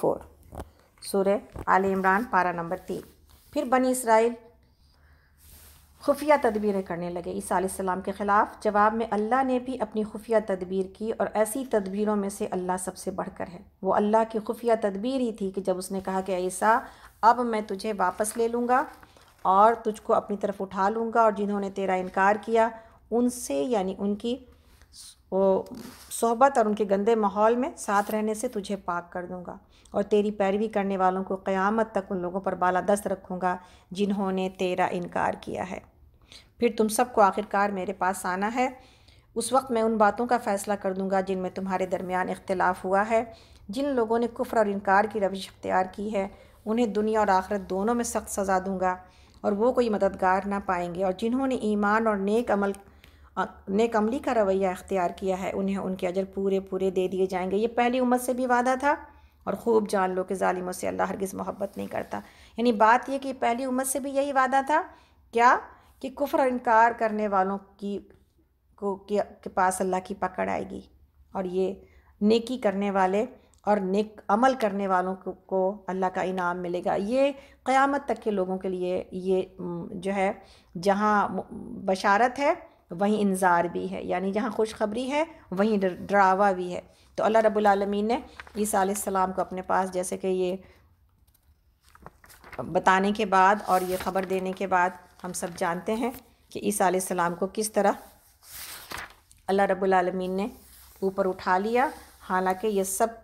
Four सूर्य आल इमरान पारा number तीन फिर बनी इसराइल खुफिया तदबीरें करने लगे ईसा के ख़िलाफ़ जवाब में अल्लाह ने भी अपनी खुफिया तदबीर की और ऐसी तदबीरों में से अल्लाह सबसे बढ़कर है वो अल्लाह की खुफिया तदबीर ही थी कि जब उसने कहा कि ईसा अब मैं तुझे वापस ले लूँगा और तुझको अपनी तरफ उठा लूँगा और जिन्होंने तेरा इनकार किया उनसे यानी उनकी वो सोहबत और उनके गंदे माहौल में साथ रहने से तुझे पाक कर दूँगा और तेरी पैरवी करने वालों को क़यामत तक उन लोगों पर बाला दस्त रखूँगा जिन्होंने तेरा इनकार किया है फिर तुम सबको आखिरकार मेरे पास आना है उस वक्त मैं उन बातों का फ़ैसला कर दूंगा जिनमें तुम्हारे दरमियान इख्तलाफ हुआ है जिन लोगों ने कुफ्र और इनकार की रविश अख्तियार की है उन्हें दुनिया और आखिरत दोनों में सख्त सज़ा दूंगा और वो कोई मददगार ना पाएंगे और जिन्होंने ईमान और नेक अमल नेक अमली का रवैया अख्तियार किया है उन्हें उनके अजर पूरे पूरे दे दिए जाएंगे ये पहली उम्मत से भी वादा था और ख़ूब जान लो कि ालिमों से अल्लाह हरगिज़ मोहब्बत नहीं करता यानी बात यह कि पहली उम्मत से भी यही वादा था क्या कि कुफर इनकार करने वालों की को के पास अल्लाह की पकड़ आएगी और ये नेकी करने वाले और नेक अमल करने वालों को, को अल्लाह का इनाम मिलेगा ये क़यामत तक के लोगों के लिए ये जो है जहाँ बशारत है वहीं इंजार भी है यानी जहाँ खुशखबरी है वहीं डरावा भी है तो अल्लाह रबालमीन ने ईसा सलाम को अपने पास जैसे कि ये बताने के बाद और ये ख़बर देने के बाद हम सब जानते हैं कि ईसा सलाम को किस तरह अल्लाह रबालमीन ने ऊपर उठा लिया हालांकि ये सब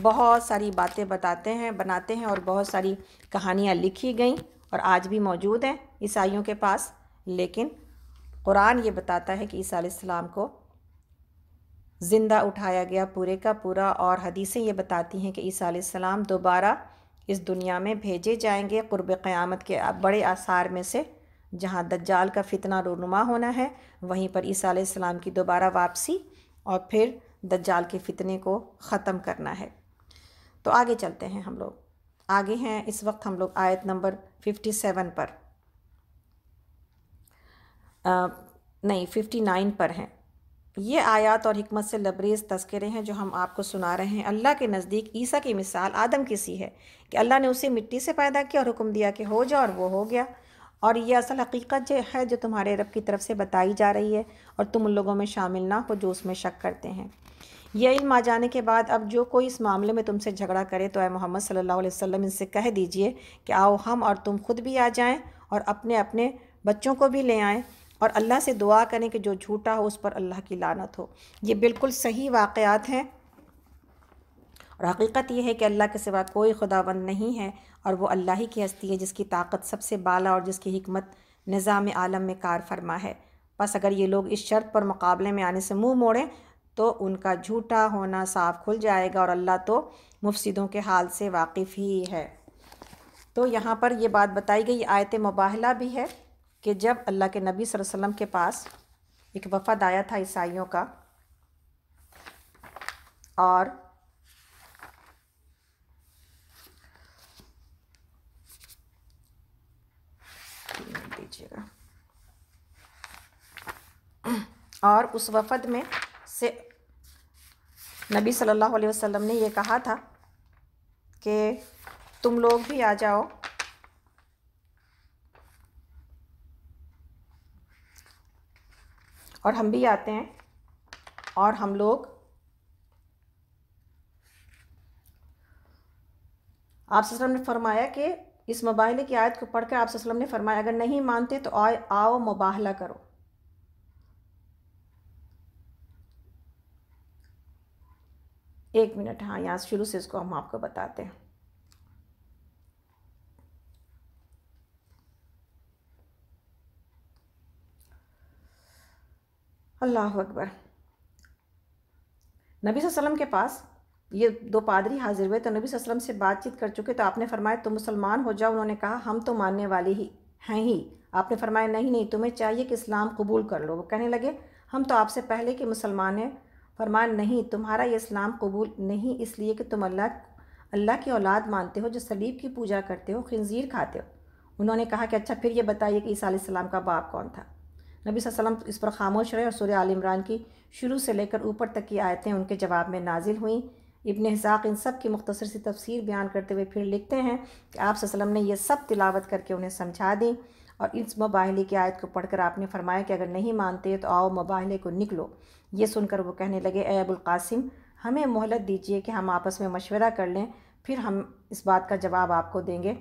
बहुत सारी बातें बताते हैं बनाते हैं और बहुत सारी कहानियाँ लिखी गई और आज भी मौजूद हैं ईसाइयों के पास लेकिन कुरान ये बताता है कि ईसा सलाम को ज़िंदा उठाया गया पूरे का पूरा और हदीसें ये बताती हैं कि ईसा सलाम दोबारा इस दुनिया में भेजे जाएंगे क़ुरब क़्यामत के बड़े आसार में से जहाँ दज्जाल का फितना रोनुमा होना है वहीं पर ईसा सलाम की दोबारा वापसी और फिर दज्जाल के फितने को ख़त्म करना है तो आगे चलते हैं हम लोग आगे हैं इस वक्त हम लोग आयत नंबर फिफ्टी सेवन पर आ, नहीं फिफ्टी नाइन पर हैं ये आयात और हमत से लबरेज तस्करे हैं जो हम आपको सुना रहे हैं अल्लाह के नज़दीक ईसा की मिसाल आदम की सी है कि अल्लाह ने उसे मिट्टी से पैदा किया और हुक्म दिया कि हो जाओ और वो हो गया और ये असल हकीकत जो है जो तुम्हारे रब की तरफ से बताई जा रही है और तुम उन लोगों में शामिल ना हो जो उसमें शक करते हैं यह इल्म आ जाने के बाद अब जो कोई इस मामले में तुमसे झगड़ा करे तो आए मोहम्मद सल्ला वसम इनसे कह दीजिए कि आओ हम और तुम खुद भी आ जाएँ और अपने अपने बच्चों को भी ले आएँ और अल्लाह से दुआ करें कि जो झूठा हो उस पर अल्लाह की लानत हो ये बिल्कुल सही वाक़ात हैं और हकीकत यह है कि अल्लाह के सिवा कोई खुदावंद नहीं है और वो अल्लाह ही की हस्ती है जिसकी ताकत सबसे बाला और जिसकी हमत निज़ाम आलम में कार फरमा है बस अगर ये लोग इस शर्त पर मुकाबले में आने से मुँह मोड़ें तो उनका झूठा होना साफ खुल जाएगा और अल्लाह तो मुफसदों के हाल से वाकिफ़ ही है तो यहाँ पर यह बात बताई गई आयत मुबाहला भी है कि जब अल्लाह के नबी वसल्लम के पास एक वफ़द आया था ईसाइयों का और और उस वफ़द में से नबी सल्लल्लाहु अलैहि वसल्लम ने यह कहा था कि तुम लोग भी आ जाओ और हम भी आते हैं और हम लोग आप ने फरमाया कि इस मुबाहले की आयत को पढ़कर आप वसलम ने फरमाया अगर नहीं मानते तो आए आओ मुबाहला करो एक मिनट हाँ यहाँ शुरू से इसको हम आपको बताते हैं अल्लाह अकबर नबी वसल्लम के पास ये दो पादरी हाजिर हुए तो नबी वसल्लम से बातचीत कर चुके तो आपने फरमाया तुम मुसलमान हो जाओ उन्होंने कहा हम तो मानने वाले ही हैं ही आपने फरमाया नहीं नहीं तुम्हें चाहिए कि इस्लाम कबूल कर लो वो कहने लगे हम तो आपसे पहले के मुसलमान हैं फरमान नहीं तुम्हारा ये इस्लाम कबूल नहीं इसलिए कि तुम अल्लाह अल्लाह की औलाद मानते हो जो सलीब की पूजा करते हो खंजीर खाते हो उन्होंने कहा कि अच्छा फिर ये बताइए कि ईसा सलाम का बाप कौन था नबी वसल्लम इस पर खामोश रहे और सूर्य आल इमरान की शुरू से लेकर ऊपर तक की आयतें उनके जवाब में नाजिल हुई इबन हिसाक इन सब की मुख्तर सी तफसीर बयान करते हुए फिर लिखते हैं कि आप वसल्लम ने यह सब तिलावत करके उन्हें समझा दी और इस मबाहले की आयत को पढ़कर आपने फरमाया कि अगर नहीं मानते तो आओ मबाहले को निकलो ये सुनकर वो कहने लगे ए अबुलकासिम हमें मोहलत दीजिए कि हम आपस में मशवरा कर लें फिर हम इस बात का जवाब आपको देंगे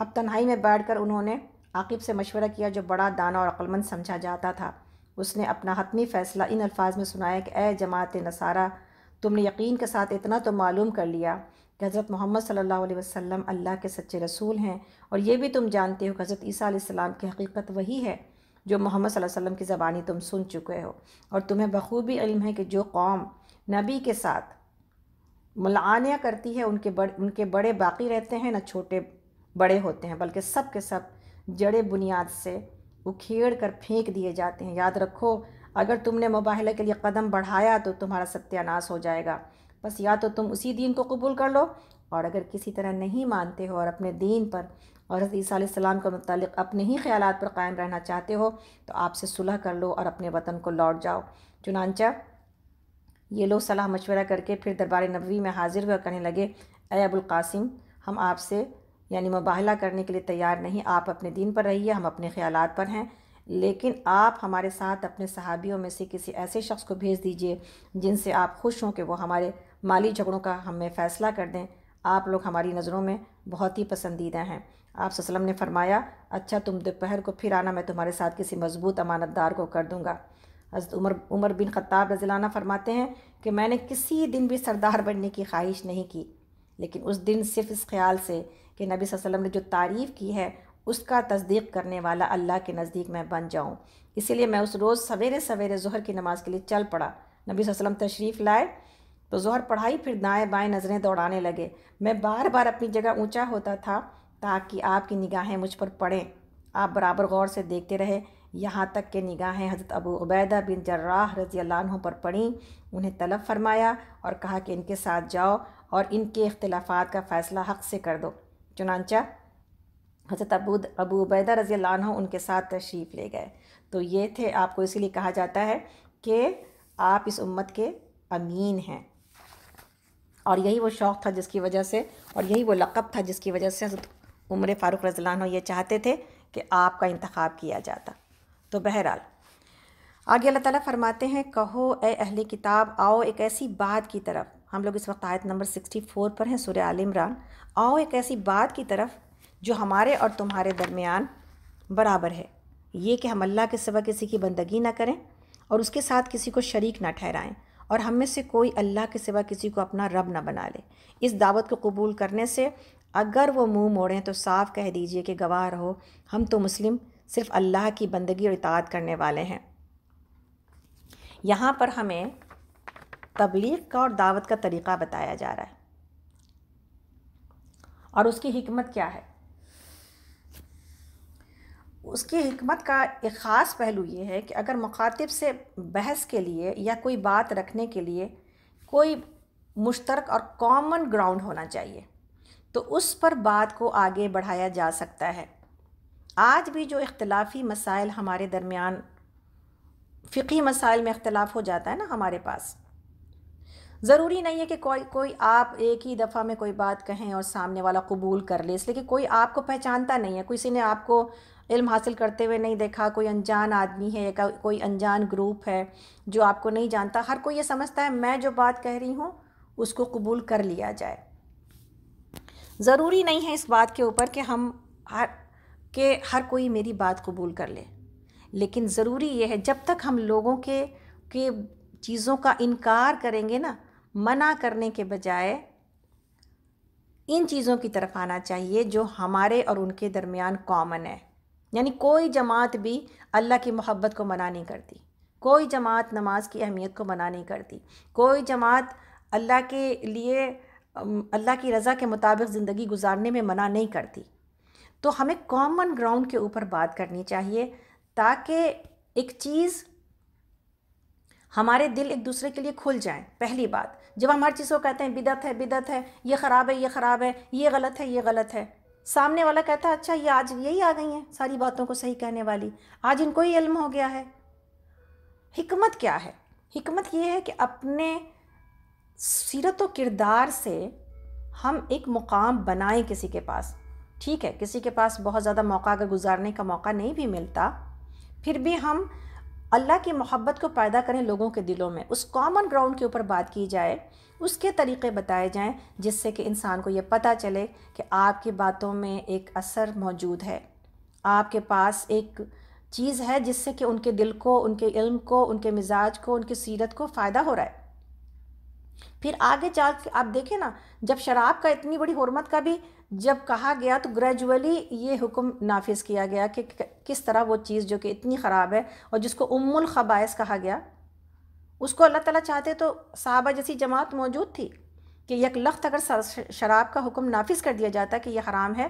अब तन्हाई में बैठ कर उन्होंने आकिब से मशवरा किया जो बड़ा दाना और अक्लमंद समझा जाता था उसने अपना हतमी फ़ैसला इन अल्फाज में सुनाया कि ए जमात नसारा तुमने यकीन के साथ इतना तो मालूम कर लिया कि हज़रत मोहम्मद सल्लल्लाहु अलैहि वसल्लम अल्लाह के सच्चे रसूल हैं और ये भी तुम जानते हो कि हज़रत ईसीम की हकीकत वही है जो मोहम्मद वसल्लम की ज़बानी तुम सुन चुके हो और तुम्हें बखूबी इल्म है कि जो कौम नबी के साथ मलानिया करती है उनके बड़े उनके बड़े बाकी रहते हैं ना छोटे बड़े होते हैं बल्कि सब के सब जड़े बुनियाद से उखेड़ कर फेंक दिए जाते हैं याद रखो अगर तुमने मुबाहला के लिए कदम बढ़ाया तो तुम्हारा सत्यानाश हो जाएगा बस या तो तुम उसी दीन को कबूल कर लो और अगर किसी तरह नहीं मानते हो और अपने दीन पर और ईसीम के मतलब अपने ही ख्याल पर कायम रहना चाहते हो तो आपसे सुलह कर लो और अपने वतन को लौट जाओ चुनानचा ये लोग सलाह मशवरा करके फिर दरबार नबवी में हाजिर हुआ करने लगे ए अबुल कासिम हम आपसे यानी मुबाहला करने के लिए तैयार नहीं आप अपने दिन पर रहिए हम अपने ख्याल पर हैं लेकिन आप हमारे साथ अपने सहाबियों में से किसी ऐसे शख्स को भेज दीजिए जिनसे आप खुश हों कि वो हमारे माली झगड़ों का हमें फ़ैसला कर दें आप लोग हमारी नज़रों में बहुत ही पसंदीदा हैं आप वसलम ने फरमाया अच्छा तुम दोपहर को फिर आना मैं तुम्हारे साथ किसी मजबूत अमानतदार को कर दूँगा हज़रत उमर उमर बिन ख़त्ताब रजिलाना फरमाते हैं कि मैंने किसी दिन भी सरदार बनने की ख्वाहिश नहीं की लेकिन उस दिन सिर्फ इस ख्याल से कि नबी वसल्लम ने जो तारीफ़ की है उसका तस्दीक करने वाला अल्लाह के नज़दीक मैं बन जाऊँ इसीलिए मैं उस रोज़ सवेरे सवेरे जहर की नमाज़ के लिए चल पड़ा नबी वसल्लम तशरीफ़ लाए तो जहर पढ़ाई फिर दाएँ बाएँ नज़रें दौड़ाने लगे मैं बार बार अपनी जगह ऊँचा होता था ताकि आपकी निगाहें मुझ पर पड़ें आप बराबर गौर से देखते रहे यहाँ तक के निगाहें हज़रत अबू अबैदा बिन जर्राह रज़ी अल्लाह पर पड़ीं उन्हें तलब फरमाया और कहा कि इनके साथ जाओ और इनके अख्तिलाफ़ात का फ़ैसला हक़ से कर दो चुनानचा हज़रत अबू अबू उबैदा रज़ी अल्लाह उनके साथ तशरीफ़ ले गए तो ये थे आपको इसीलिए कहा जाता है कि आप इस उम्मत के अमीन हैं और यही वो शौक़ था जिसकी वजह से और यही वो लक़ब था जिसकी वजह से हजरत उम्र फ़ारूक रजलान ये चाहते थे कि आपका इंतखब किया जाता तो बहरहाल आगे अल्लाह ताला फरमाते हैं कहो ए अहले किताब आओ एक ऐसी बात की तरफ हम लोग इस वक्त आयत नंबर सिक्सटी फोर पर हैं सूर्य आल इमरान आओ एक ऐसी बात की तरफ जो हमारे और तुम्हारे दरमियान बराबर है ये कि हम अल्लाह के सिवा किसी की बंदगी ना करें और उसके साथ किसी को शरीक ना ठहराएं और हम में से कोई अल्लाह के सिवा किसी को अपना रब ना बना ले इस दावत को कबूल करने से अगर वो मुंह मोड़ें तो साफ कह दीजिए कि गवाह रहो हम तो मुस्लिम सिर्फ अल्लाह की बंदगी और इताद करने वाले हैं यहाँ पर हमें तबलीग का और दावत का तरीक़ा बताया जा रहा है और उसकी हमत क्या है उसकी हमत का एक ख़ास पहलू ये है कि अगर मुखातिब से बहस के लिए या कोई बात रखने के लिए कोई मुश्तरक और कॉमन ग्राउंड होना चाहिए तो उस पर बात को आगे बढ़ाया जा सकता है आज भी जो इख्लाफी मसाइल हमारे दरमियान फ़िकी मसाइल में अख्तिलाफ़ हो जाता है ना हमारे पास ज़रूरी नहीं है कि कोई कोई आप एक ही दफ़ा में कोई बात कहें और सामने वाला कबूल कर ले इसलिए कि कोई आपको पहचानता नहीं है किसी ने आपको इल्म हासिल करते हुए नहीं देखा कोई अनजान आदमी है या कोई अनजान ग्रुप है जो आपको नहीं जानता हर कोई ये समझता है मैं जो बात कह रही हूँ उसको कबूल कर लिया जाए ज़रूरी नहीं है इस बात के ऊपर कि हम हर के हर कोई मेरी बात कबूल कर ले लेकिन ज़रूरी यह है जब तक हम लोगों के के चीज़ों का इनकार करेंगे ना मना करने के बजाय इन चीज़ों की तरफ आना चाहिए जो हमारे और उनके दरमियान कॉमन है यानी कोई जमात भी अल्लाह की मोहब्बत को मना नहीं करती कोई जमात नमाज की अहमियत को मना नहीं करती कोई जमात अल्लाह के लिए अल्लाह की रज़ा के मुताबिक ज़िंदगी गुजारने में मना नहीं करती तो हमें कॉमन ग्राउंड के ऊपर बात करनी चाहिए ताकि एक चीज़ हमारे दिल एक दूसरे के लिए खुल जाएँ पहली बात जब हम हर चीज़ को कहते हैं बिदत है बिदत है ये ख़राब है ये ख़राब है ये गलत है ये गलत है सामने वाला कहता है अच्छा ये आज यही आ गई हैं सारी बातों को सही कहने वाली आज इनको ही इल्म हो गया है हिकमत क्या है हिकमत ये है कि अपने सीरत व किरदार से हम एक मुकाम बनाएं किसी के पास ठीक है किसी के पास बहुत ज़्यादा मौका अगर गुजारने का मौका नहीं भी मिलता फिर भी हम अल्लाह की मोहब्बत को पैदा करें लोगों के दिलों में उस कॉमन ग्राउंड के ऊपर बात की जाए उसके तरीके बताए जाएं जिससे कि इंसान को ये पता चले कि आपकी बातों में एक असर मौजूद है आपके पास एक चीज़ है जिससे कि उनके दिल को उनके इल्म को उनके मिजाज को उनकी सीरत को फ़ायदा हो रहा है फिर आगे चल आप देखें ना जब शराब का इतनी बड़ी हरमत का भी जब कहा गया तो ग्रेजुअली ये हुक्म नाफिज किया गया कि किस तरह वो चीज़ जो कि इतनी ख़राब है और जिसको उम्मुल ख़बाइस कहा गया उसको अल्लाह ताला चाहते तो साहबा जैसी जमात मौजूद थी कि यक लख्त अगर शराब का हुक्म नाफिज कर दिया जाता कि यह हराम है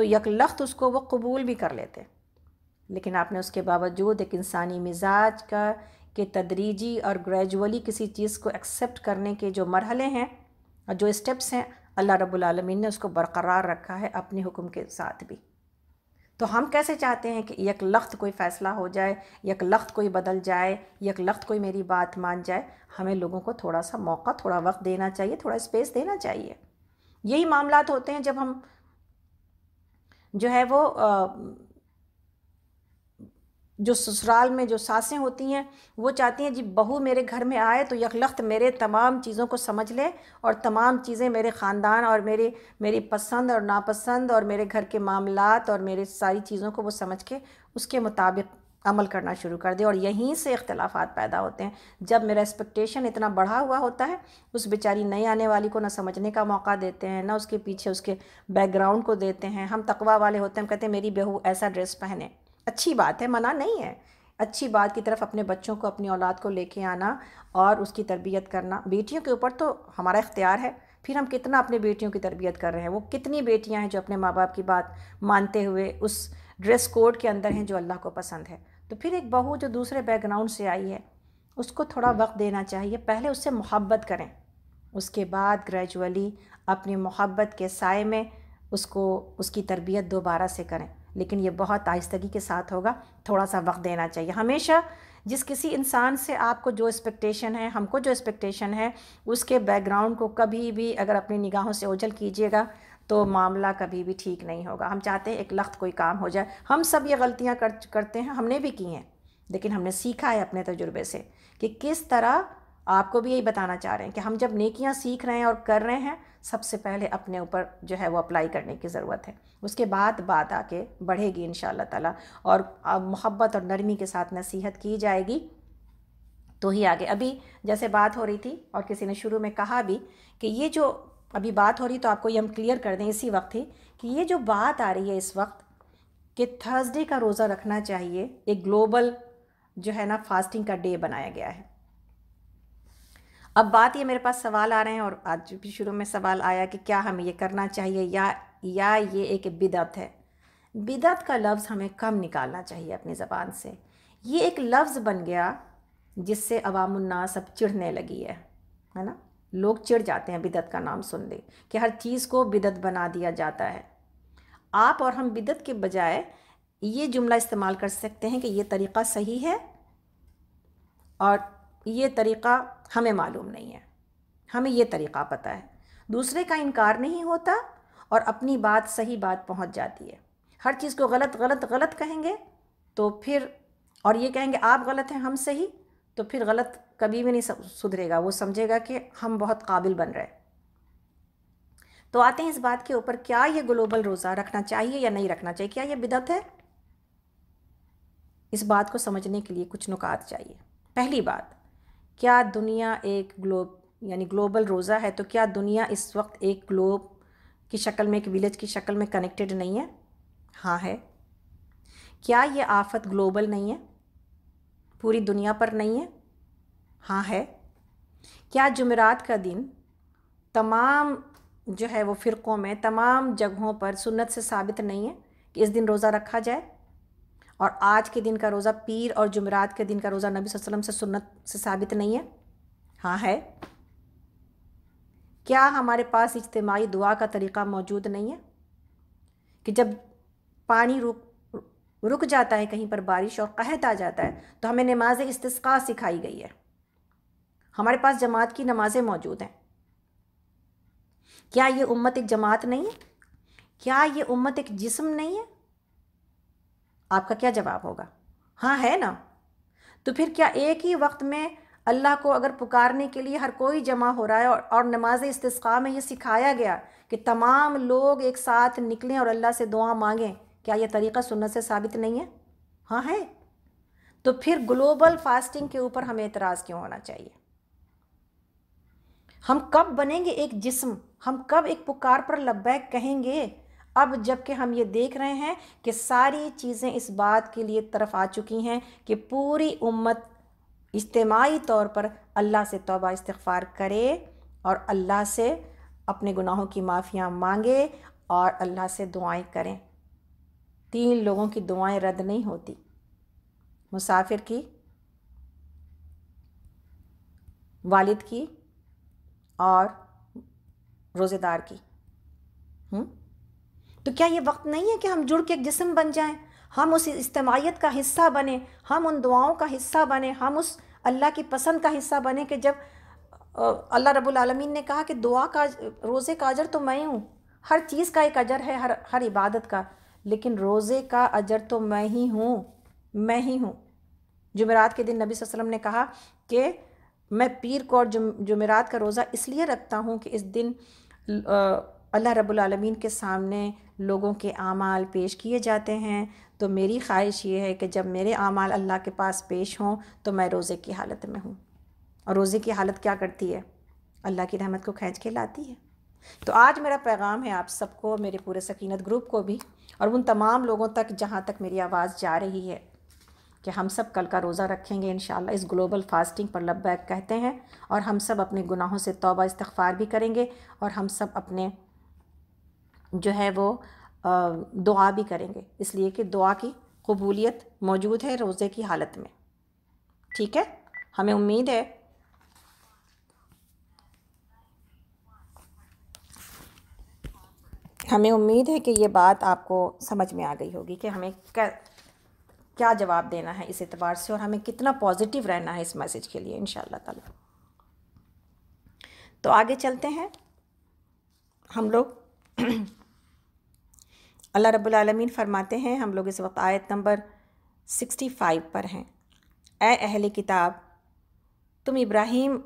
तो यक लख्त उसको वो कबूल भी कर लेते लेकिन आपने उसके बावजूद एक इंसानी मिजाज का के तदरीजी और ग्रेजुअली किसी चीज़ को एक्सेप्ट करने के जो मरहले हैं और जो स्टेप्स हैं अल्लाह रब्बुल ने उसको बरकरार रखा है अपने हुक्म के साथ भी तो हम कैसे चाहते हैं कि एक लख्त कोई फ़ैसला हो जाए एक लख्त कोई बदल जाए एक लख्त कोई मेरी बात मान जाए हमें लोगों को थोड़ा सा मौका थोड़ा वक्त देना चाहिए थोड़ा स्पेस देना चाहिए यही मामला होते हैं जब हम जो है वो आ, जो ससुराल में जो सासें होती हैं वो चाहती हैं जी बहू मेरे घर में आए तो यकलख्त मेरे तमाम चीज़ों को समझ ले और तमाम चीज़ें मेरे ख़ानदान और मेरे मेरी पसंद और नापसंद और मेरे घर के मामलात और मेरे सारी चीज़ों को वो समझ के उसके मुताबिक अमल करना शुरू कर दे और यहीं से इख्तलाफा पैदा होते हैं जब मेरा एक्सपेक्टेशन इतना बढ़ा हुआ होता है उस बेचारी नई आने वाली को ना समझने का मौका देते हैं ना उसके पीछे उसके बैकग्राउंड को देते हैं हम तकवा वाले होते हैं हम कहते हैं मेरी बहू ऐसा ड्रेस पहने अच्छी बात है मना नहीं है अच्छी बात की तरफ अपने बच्चों को अपनी औलाद को लेके आना और उसकी तरबियत करना बेटियों के ऊपर तो हमारा इख्तियार है फिर हम कितना अपने बेटियों की तरबियत कर रहे हैं वो कितनी बेटियां हैं जो अपने माँ बाप की बात मानते हुए उस ड्रेस कोड के अंदर हैं जो अल्लाह को पसंद है तो फिर एक बहू जो दूसरे बैकग्राउंड से आई है उसको थोड़ा वक्त देना चाहिए पहले उससे मोहब्बत करें उसके बाद ग्रेजुअली अपनी मोहब्बत के साय में उसको उसकी तरबियत दोबारा से करें लेकिन ये बहुत आहिस्तगी के साथ होगा थोड़ा सा वक्त देना चाहिए हमेशा जिस किसी इंसान से आपको जो एक्सपेक्टेशन है हमको जो एक्सपेक्टेशन है उसके बैकग्राउंड को कभी भी अगर अपनी निगाहों से ओझल कीजिएगा तो मामला कभी भी ठीक नहीं होगा हम चाहते हैं एक लख्त कोई काम हो जाए हम सब ये गलतियाँ कर करते हैं हमने भी की हैं लेकिन हमने सीखा है अपने तजुर्बे से कि किस तरह आपको भी यही बताना चाह रहे हैं कि हम जब नेकियां सीख रहे हैं और कर रहे हैं सबसे पहले अपने ऊपर जो है वो अप्लाई करने की ज़रूरत है उसके बाद बात आके बढ़ेगी इन ताला और मोहब्बत और नरमी के साथ नसीहत की जाएगी तो ही आगे अभी जैसे बात हो रही थी और किसी ने शुरू में कहा भी कि ये जो अभी बात हो रही तो आपको ये हम क्लियर कर दें इसी वक्त ही कि ये जो बात आ रही है इस वक्त कि थर्सडे का रोज़ा रखना चाहिए एक ग्लोबल जो है ना फास्टिंग का डे बनाया गया है अब बात ये मेरे पास सवाल आ रहे हैं और आज भी शुरू में सवाल आया कि क्या हमें ये करना चाहिए या या ये एक बिदत है बिदत का लफ्ज़ हमें कम निकालना चाहिए अपनी ज़बान से ये एक लफ्ज़ बन गया जिससे अवामनास अब चिढ़ने लगी है है ना लोग चिढ़ जाते हैं बिदत का नाम सुन ले कि हर चीज़ को बिदत बना दिया जाता है आप और हम बिदत के बजाय ये जुमला इस्तेमाल कर सकते हैं कि ये तरीक़ा सही है और ये तरीक़ा हमें मालूम नहीं है हमें ये तरीक़ा पता है दूसरे का इनकार नहीं होता और अपनी बात सही बात पहुंच जाती है हर चीज़ को गलत गलत गलत कहेंगे तो फिर और ये कहेंगे आप गलत हैं हम सही तो फिर गलत कभी भी नहीं सुधरेगा वो समझेगा कि हम बहुत काबिल बन रहे तो आते हैं इस बात के ऊपर क्या ये ग्लोबल रोज़ा रखना चाहिए या नहीं रखना चाहिए क्या ये बिदत है इस बात को समझने के लिए कुछ नुकात चाहिए पहली बात क्या दुनिया एक ग्लोब यानी ग्लोबल रोज़ा है तो क्या दुनिया इस वक्त एक ग्लोब की शक्ल में एक विलेज की शक्ल में कनेक्टेड नहीं है हाँ है क्या ये आफत ग्लोबल नहीं है पूरी दुनिया पर नहीं है हाँ है क्या जुमेरात का दिन तमाम जो है वो फ़िरक़ों में तमाम जगहों पर सुन्नत से साबित नहीं है कि इस दिन रोज़ा रखा जाए और आज के दिन का रोज़ा पीर और जुमरात के दिन का रोज़ा नबी वसल्लम से सुन्नत से साबित नहीं है हाँ है क्या हमारे पास इज्तमाही दुआ का तरीक़ा मौजूद नहीं है कि जब पानी रुक रुक जाता है कहीं पर बारिश और कहत आ जाता है तो हमें नमाज इस्तिस्का सिखाई गई है हमारे पास जमात की नमाज़ें मौजूद हैं क्या ये उम्मत एक जमात नहीं है क्या ये उम्मत एक जिस्म नहीं है आपका क्या जवाब होगा हाँ है ना तो फिर क्या एक ही वक्त में अल्लाह को अगर पुकारने के लिए हर कोई जमा हो रहा है और, और नमाज इस्ता में ये सिखाया गया कि तमाम लोग एक साथ निकलें और अल्लाह से दुआ मांगें क्या यह तरीक़ा सुनने से साबित नहीं है हाँ है तो फिर ग्लोबल फास्टिंग के ऊपर हमें एतराज़ क्यों होना चाहिए हम कब बनेंगे एक जिस्म हम कब एक पुकार पर लब्बैक कहेंगे अब जबकि हम ये देख रहे हैं कि सारी चीज़ें इस बात के लिए तरफ आ चुकी हैं कि पूरी उम्मत इज्तमाही तौर पर अल्लाह से तोबा इस्तफ़ार करे और अल्लाह से अपने गुनाहों की माफ़ियाँ मांगे और अल्लाह से दुआएं करें तीन लोगों की दुआएं रद्द नहीं होती मुसाफिर की वालिद की और रोज़ेदार की हुँ? तो क्या ये वक्त नहीं है कि हम जुड़ के एक जिसम बन जाएं हम उस इज्तमाहीत का हिस्सा बने हम उन दुआओं का हिस्सा बने हम उस अल्लाह की पसंद का हिस्सा बने कि जब अल्लाह रब्बुल आलमीन ने कहा कि दुआ का रोज़े का अजर तो मैं हूँ हर चीज़ का एक अजर है हर हर इबादत का लेकिन रोज़े का अजर तो मैं ही हूँ मैं ही हूँ जुमेरात के दिन नबी वसल्लम ने कहा कि मैं पीर को और जुमेरात का रोज़ा इसलिए रखता हूँ कि इस दिन अल्लाह रब्बुल रबालमीन के सामने लोगों के आमाल पेश किए जाते हैं तो मेरी ख्वाहिश ये है कि जब मेरे आमाल अल्लाह के पास पेश हों तो मैं रोज़े की हालत में हूँ और रोज़े की हालत क्या करती है अल्लाह की रहमत को खींच के लाती है तो आज मेरा पैगाम है आप सबको मेरे पूरे सकीनत ग्रुप को भी और उन तमाम लोगों तक जहाँ तक मेरी आवाज़ जा रही है कि हम सब कल का रोज़ा रखेंगे इन इस ग्लोबल फास्टिंग पर लब्बैक कहते हैं और हम सब अपने गुनाहों से तौबा इस्तफ़ार भी करेंगे और हम सब अपने जो है वो दुआ भी करेंगे इसलिए कि दुआ की कबूलियत मौजूद है रोज़े की हालत में ठीक है हमें उम्मीद है हमें उम्मीद है कि ये बात आपको समझ में आ गई होगी कि हमें क्या क्या जवाब देना है इस एतबार से और हमें कितना पॉजिटिव रहना है इस मैसेज के लिए इन ताला तो आगे चलते हैं हम लोग अल्लाह रब्बुल फ़रमाते हैं हम लोग इस वक्त आयत नंबर सिक्सटी फ़ाइव पर हैं ए अहल किताब तुम इब्राहीम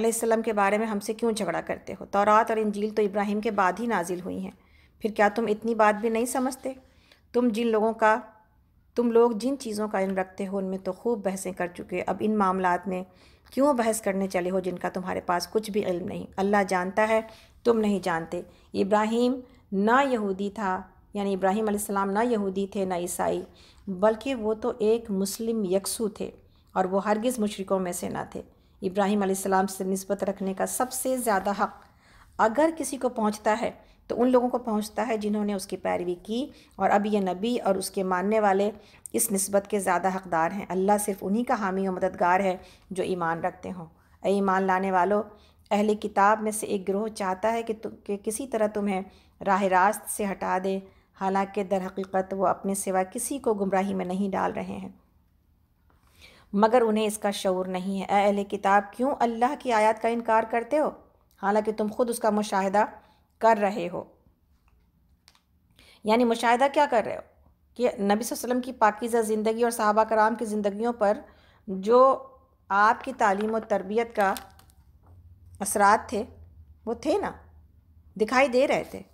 अलैहिस्सलाम के बारे में हमसे क्यों झगड़ा करते हो तौरात और इंजील तो इब्राहीम के बाद ही नाजिल हुई हैं फिर क्या तुम इतनी बात भी नहीं समझते तुम जिन लोगों का तुम लोग जिन चीज़ों का इल्म रखते हो उनमें तो खूब बहसें कर चुके अब इन मामला में क्यों बहस करने चले हो जिनका तुम्हारे पास कुछ भी इल्म नहीं अल्लाह जानता है तुम नहीं जानते इब्राहिम ना यहूदी था यानी इब्राहिम अलैहिस्सलाम ना यहूदी थे ना ईसाई बल्कि वो तो एक मुस्लिम यकसू थे और वो हरगिज़ मशरक़ों में से ना थे इब्राहिम अलैहिस्सलाम से नस्बत रखने का सबसे ज़्यादा हक़ अगर किसी को पहुँचता है तो उन लोगों को पहुँचता है जिन्होंने उसकी पैरवी की और अब ये नबी और उसके मानने वाले इस नस्बत के ज़्यादा हकदार हैं अल्लाह सिर्फ़ उन्हीं का हामी और मददगार है जो ईमान रखते हों ईमान लाने वालों अहले किताब में से एक ग्रोह चाहता है कि, कि किसी तरह तुम्हें राह रास्त से हटा दे हालांकि दर हकीकत वो अपने सिवा किसी को गुमराही में नहीं डाल रहे हैं मगर उन्हें इसका शौर नहीं है अहल किताब क्यों अल्लाह की आयत का इनकार करते हो हालांकि तुम खुद उसका मुशाहिदा कर रहे हो यानी मुशाहिदा क्या कर रहे हो कि नबी वसल्लम की पाकिज़ा ज़िंदगी और साहबा कराम की ज़िंदगियों पर जो आपकी तालीम और तरबियत का असरात थे वो थे ना दिखाई दे रहे थे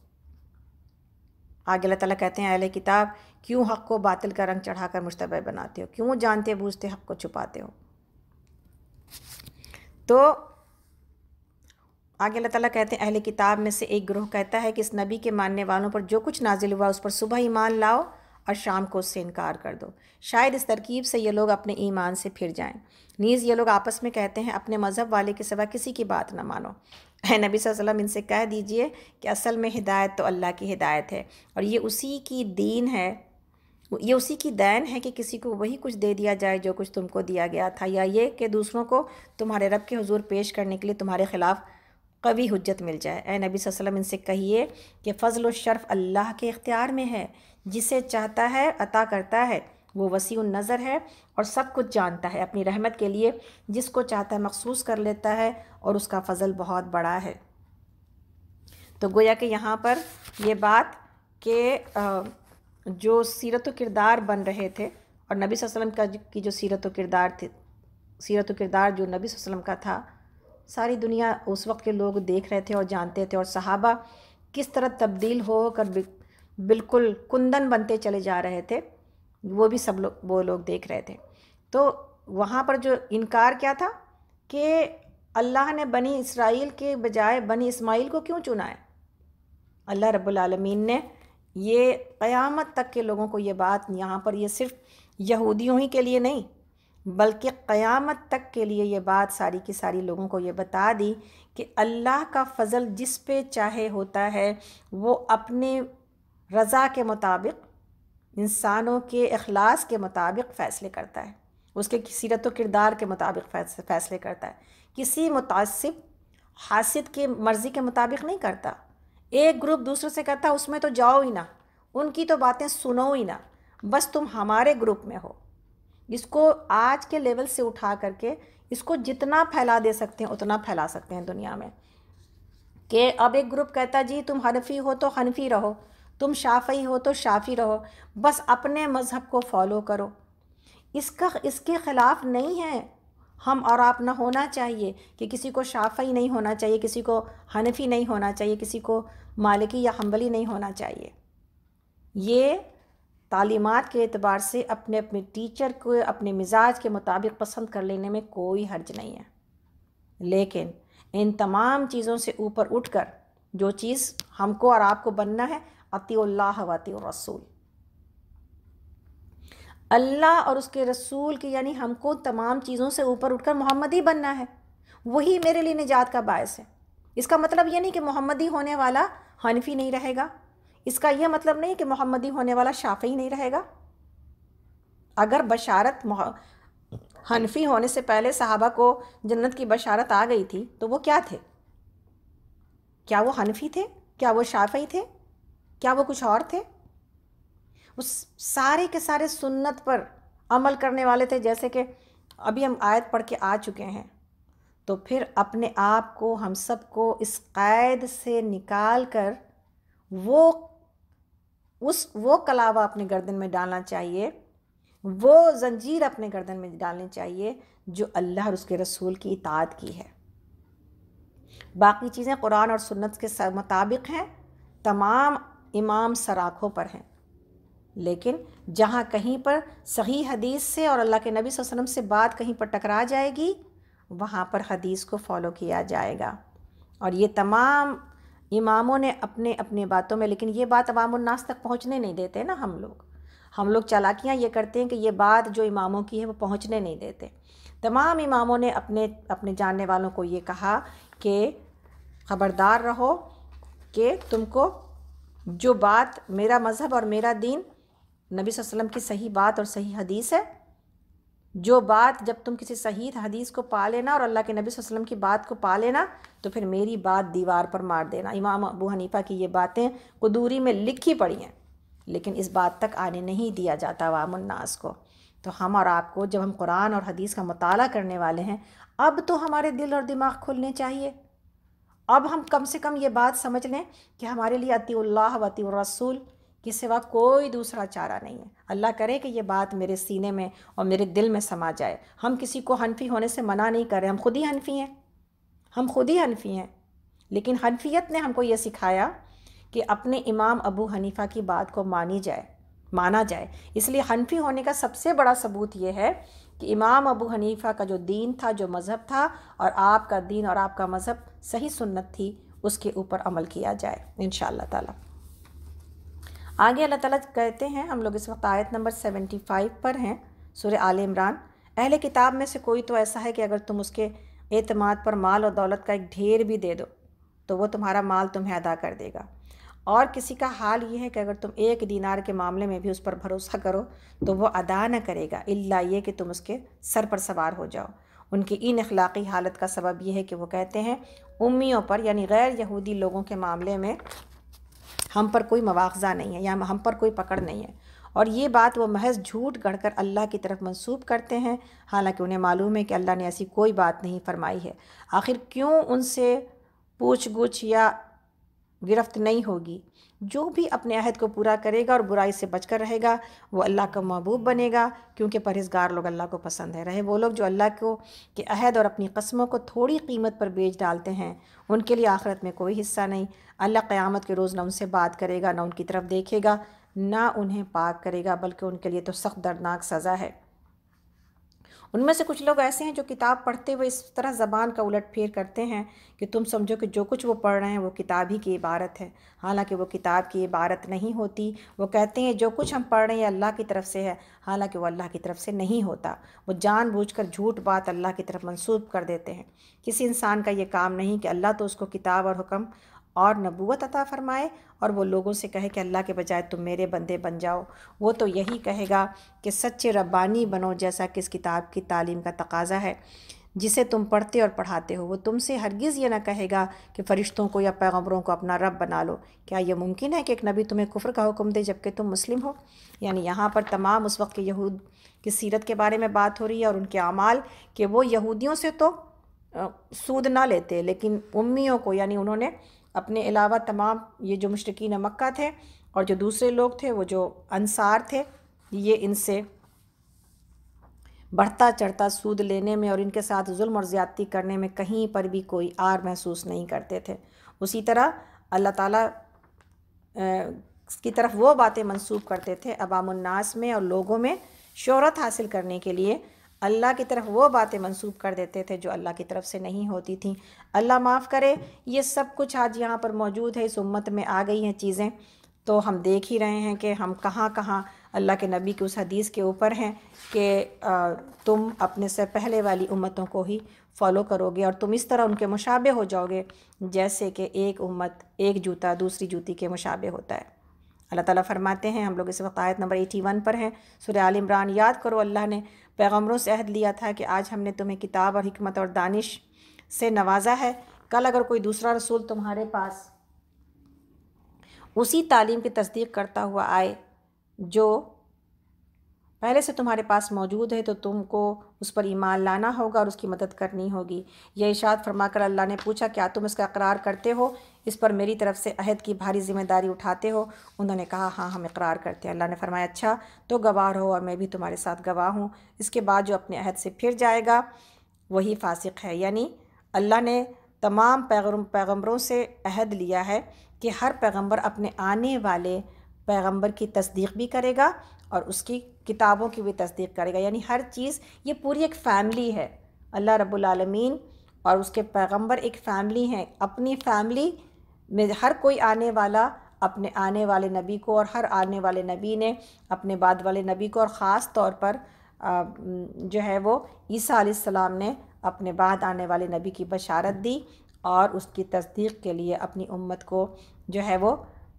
आगे अल्लाह ताला कहते हैं अहले किताब क्यों हक़ को बातिल का रंग चढ़ाकर मुशतबह बनाते हो क्यों जानते बूझते हक़ को छुपाते हो तो आगे अल्लाह ताला कहते हैं अहले किताब में से एक ग्रोह कहता है कि इस नबी के मानने वालों पर जो कुछ नाजिल हुआ उस पर सुबह ईमान लाओ और शाम को उससे इनकार कर दो शायद इस तरकीब से ये लोग अपने ईमान से फिर जाएं नीज़ ये लोग आपस में कहते हैं अपने मज़हब वाले के सिवा किसी की बात ना मानो है नबी वसल्लम इनसे कह दीजिए कि असल में हिदायत तो अल्लाह की हिदायत है और ये उसी की दीन है ये उसी की दैन है कि किसी को वही कुछ दे दिया जाए जो कुछ तुमको दिया गया था या ये कि दूसरों को तुम्हारे रब के हजूर पेश करने के लिए तुम्हारे ख़िलाफ़ कवी हजत मिल जाए ए नबी वसल्लम इनसे कहिए कि व शर्फ़ अल्लाह के इख्तियार में है जिसे चाहता है अता करता है वो वसी नज़र है और सब कुछ जानता है अपनी रहमत के लिए जिसको चाहता है मखसूस कर लेता है और उसका फ़ज़ल बहुत बड़ा है तो गोया कि यहाँ पर ये बात कि जो सीरत किरदार बन रहे थे और नबी वसल्लम का की जो सीरत किरदार थी सीरत किरदार जो नबी वसल्लम का था सारी दुनिया उस वक्त के लोग देख रहे थे और जानते थे और सहाबा किस तरह तब्दील होकर बिल्कुल कुंदन बनते चले जा रहे थे वो भी सब लोग वो लोग देख रहे थे तो वहाँ पर जो इनकार क्या था कि अल्लाह ने बनी इसराइल के बजाय बनी इस्माइल को क्यों चुना है अल्लाह रब्बुल ने ये क़यामत तक के लोगों को ये बात यहाँ पर ये सिर्फ यहूदियों ही के लिए नहीं बल्कि क़यामत तक के लिए ये बात सारी की सारी लोगों को ये बता दी कि अल्लाह का फ़ज़ल जिस पे चाहे होता है वो अपने रज़ा के मुताबिक इंसानों के अखलास के मुताबिक फ़ैसले करता है उसके सीरत किरदार के मुताबिक फ़ैसले करता है किसी मुतासब हासिद की मर्ज़ी के मुताबिक नहीं करता एक ग्रुप दूसरे से कहता उसमें तो जाओ ही ना उनकी तो बातें सुनो ही ना बस तुम हमारे ग्रुप में हो इसको आज के लेवल से उठा करके इसको जितना फैला दे सकते हैं उतना फैला सकते हैं दुनिया में कि अब एक ग्रुप कहता जी तुम हनफी हो तो हनफी रहो तुम शाफ़ी हो तो शाफ़ी रहो बस अपने मज़हब को फॉलो करो इसका इसके ख़िलाफ़ नहीं है हम और आप ना होना चाहिए कि किसी को शाफ़ी नहीं होना चाहिए किसी को हनफी नहीं होना चाहिए किसी को मालिकी या हम्बली नहीं होना चाहिए ये तालीमत के अतबार से अपने अपने टीचर को अपने मिजाज के मुताबिक पसंद कर लेने में कोई हर्ज नहीं है लेकिन इन तमाम चीज़ों से ऊपर उठकर जो चीज़ हमको और आपको बनना है अतिल्लाह वती रसूल अल्लाह और उसके रसूल की यानी हमको तमाम चीज़ों से ऊपर उठकर मोहम्मद ही बनना है वही मेरे लिए निजात का बायस है इसका मतलब ये नहीं कि मोहम्मदी होने वाला हनफी नहीं रहेगा इसका यह मतलब नहीं कि मोहम्मदी होने वाला शाफ़ी नहीं रहेगा अगर बशारत हनफी होने से पहले साहबा को जन्नत की बशारत आ गई थी तो वो क्या थे क्या वो हनफी थे क्या वो शाफ़ी थे क्या वो कुछ और थे उस सारे के सारे सुन्नत पर अमल करने वाले थे जैसे कि अभी हम आयत पढ़ के आ चुके हैं तो फिर अपने आप को हम सब को इस क़ैद से निकाल कर वो उस वो कलावा अपने गर्दन में डालना चाहिए वो जंजीर अपने गर्दन में डालनी चाहिए जो अल्लाह और उसके रसूल की इताद की है बाकी चीज़ें कुरान और सुन्नत के मुताबिक हैं तमाम इमाम सराखों पर हैं लेकिन जहाँ कहीं पर सही हदीस से और अल्लाह के नबी वसल्लम से बात कहीं पर टकरा जाएगी वहाँ पर हदीस को फॉलो किया जाएगा और ये तमाम इमामों ने अपने अपने बातों में लेकिन ये बात अवामनास तक पहुँचने नहीं देते ना हम लोग हम लोग चालाकियाँ ये करते हैं कि ये बात जो इमामों की है वो पहुँचने नहीं देते तमाम इमामों ने अपने अपने जानने वालों को ये कहा कि ख़बरदार रहो कि तुमको जो बात मेरा मज़हब और मेरा दीन नबी वसल्लम की सही बात और सही हदीस है जो बात जब तुम किसी सही हदीस को पा लेना और अल्लाह के नबी वसल्लम की बात को पा लेना तो फिर मेरी बात दीवार पर मार देना इमाम अबू हनीफा की ये बातें कदूरी में लिखी पड़ी हैं लेकिन इस बात तक आने नहीं दिया जाता वामन्नास को तो हम और आपको जब हम कुरान और हदीस का मताल करने वाले हैं अब तो हमारे दिल और दिमाग खुलने चाहिए अब हम कम से कम ये बात समझ लें कि हमारे लिए अति अल्लाह रसूल के सिवा कोई दूसरा चारा नहीं है अल्लाह करे कि ये बात मेरे सीने में और मेरे दिल में समा जाए हम किसी को हनफी होने से मना नहीं कर रहे हम खुद ही हनफी हैं हम खुद ही हनफी हैं लेकिन हनफियत ने हमको ये सिखाया कि अपने इमाम अबू हनीफ़ा की बात को मानी जाए माना जाए इसलिए हनफी होने का सबसे बड़ा सबूत ये है कि इमाम अबू हनीफ़ा का जो दीन था जो मज़हब था और आपका दीन और आपका मज़हब सही सुन्नत थी उसके ऊपर अमल किया जाए इन ताला आगे अल्लाह ताला कहते हैं हम लोग इस वक्त आयत नंबर सेवेंटी फ़ाइव पर हैं सूर्य आल इमरान अहले किताब में से कोई तो ऐसा है कि अगर तुम उसके अतमाद पर माल और दौलत का एक ढेर भी दे दो तो वो तुम्हारा माल तुम्हें अदा कर देगा और किसी का हाल ये है कि अगर तुम एक दीनार के मामले में भी उस पर भरोसा करो तो वो अदा न करेगा इल्ला ये कि तुम उसके सर पर सवार हो जाओ उनकी इन अखलाक़ी हालत का सबब यह है कि वो कहते हैं उम्मियों पर यानी गैर यहूदी लोगों के मामले में हम पर कोई मुआवजा नहीं है या हम पर कोई पकड़ नहीं है और ये बात वो महज झूठ गढ़कर अल्लाह की तरफ मंसूब करते हैं हालांकि उन्हें मालूम है कि अल्लाह ने ऐसी कोई बात नहीं फरमाई है आखिर क्यों उनसे पूछ गुछ या गिरफ्त नहीं होगी जो भी अपने अहद को पूरा करेगा और बुराई से बचकर रहेगा वो अल्लाह का महबूब बनेगा क्योंकि परहेजगार लोग अल्लाह को पसंद है रहे वो लोग जो अल्लाह को के अहद और अपनी कस्मों को थोड़ी कीमत पर बेच डालते हैं उनके लिए आखिरत में कोई हिस्सा नहीं अल्लाह क़यामत के रोज़ ना उनसे बात करेगा ना उनकी तरफ देखेगा ना उन्हें पाक करेगा बल्कि उनके लिए तो सख्त दर्दनाक सज़ा है उनमें से कुछ लोग ऐसे हैं जो किताब पढ़ते हुए इस तरह ज़बान का उलट फेर करते हैं कि तुम समझो कि जो कुछ वो पढ़ रहे हैं वो किताब ही की इबारत है हालांकि वो किताब की इबारत नहीं होती वो कहते हैं जो कुछ हम पढ़ रहे हैं अल्लाह की तरफ से है हालांकि वो अल्लाह की तरफ से नहीं होता वो कर झूठ बात अल्लाह की तरफ मनसूब कर देते हैं किसी इंसान का ये काम नहीं कि अल्लाह तो उसको किताब और हुक्म और नबूत अता फ़रमाए और वो लोगों से कहे कि अल्लाह के बजाय तुम मेरे बंदे बन जाओ वो तो यही कहेगा कि सच्चे रब्बानी बनो जैसा कि इस किताब की तालीम का तकाजा है जिसे तुम पढ़ते और पढ़ाते हो वो तुमसे हरगिज़ ये ना कहेगा कि फ़रिश्तों को या पैगम्बरों को अपना रब बना लो क्या ये मुमकिन है कि एक नबी तुम्हें कुफर का हुक्म दे जबकि तुम मुस्लिम हो यानी यहाँ पर तमाम उस वक्त के यहूद की सीरत के बारे में बात हो रही है और उनके अमाल कि वो यहूदियों से तो सूद ना लेते लेकिन उम्मीदों को यानी उन्होंने अपने अलावा तमाम ये जो मशरकिन मक्का थे और जो दूसरे लोग थे वो जो अनसार थे ये इनसे बढ़ता चढ़ता सूद लेने में और इनके साथ जुल्म और ज़्यादती करने में कहीं पर भी कोई आर महसूस नहीं करते थे उसी तरह अल्लाह ताला की तरफ वो बातें मंसूब करते थे अवामनास में और लोगों में शहरत हासिल करने के लिए अल्लाह की तरफ वो बातें मंसूब कर देते थे जो अल्लाह की तरफ से नहीं होती थी अल्लाह माफ़ करे ये सब कुछ आज यहाँ पर मौजूद है इस उम्मत में आ गई हैं चीज़ें तो हम देख ही रहे हैं कि हम कहाँ कहाँ अल्लाह के नबी की उस हदीस के ऊपर हैं कि तुम अपने से पहले वाली उम्मतों को ही फॉलो करोगे और तुम इस तरह उनके मुशाबे हो जाओगे जैसे कि एक उम्मत एक जूता दूसरी जूती के मुशाबे होता है अल्लाह ताला फरमाते हैं हम लोग इस वक्त आयत नंबर एटी वन पर हैं सुर आल इमरान याद करो अल्लाह ने पैगम्बरों से अहद लिया था कि आज हमने तुम्हें किताब और हमत और दानिश से नवाजा है कल अगर कोई दूसरा रसूल तुम्हारे पास उसी तालीम की तस्दीक करता हुआ आए जो पहले से तुम्हारे पास मौजूद है तो तुमको उस पर ईमान लाना होगा और उसकी मदद करनी होगी यह इशाद फरमाकर अल्लाह ने पूछा क्या तुम इसका करार करते हो इस पर मेरी तरफ से अहद की भारी जिम्मेदारी उठाते हो उन्होंने कहा हाँ हम इकरार करते हैं अल्लाह ने फरमाया अच्छा तो गवाह रहो और मैं भी तुम्हारे साथ गवाह हूँ इसके बाद जो अपने अहद से फिर जाएगा वही फासिक है यानी अल्लाह ने तमाम पैगम्बरों से अहद लिया है कि हर पैगम्बर अपने आने वाले पैगम्बर की तस्दीक भी करेगा और उसकी किताबों की भी तस्दीक करेगा यानी हर चीज़ ये पूरी एक फ़ैमिली है अल्लाह रब्बुल रबालमीन और उसके पैगम्बर एक फ़ैमिली हैं अपनी फ़ैमिली में हर कोई आने वाला अपने आने वाले नबी को और हर आने वाले नबी ने अपने बाद वाले नबी को और ख़ास तौर पर जो है वो ईसा सलाम ने अपने बाद आने वाले नबी की बशारत दी और उसकी तस्दीक के लिए अपनी उम्मत को जो है वो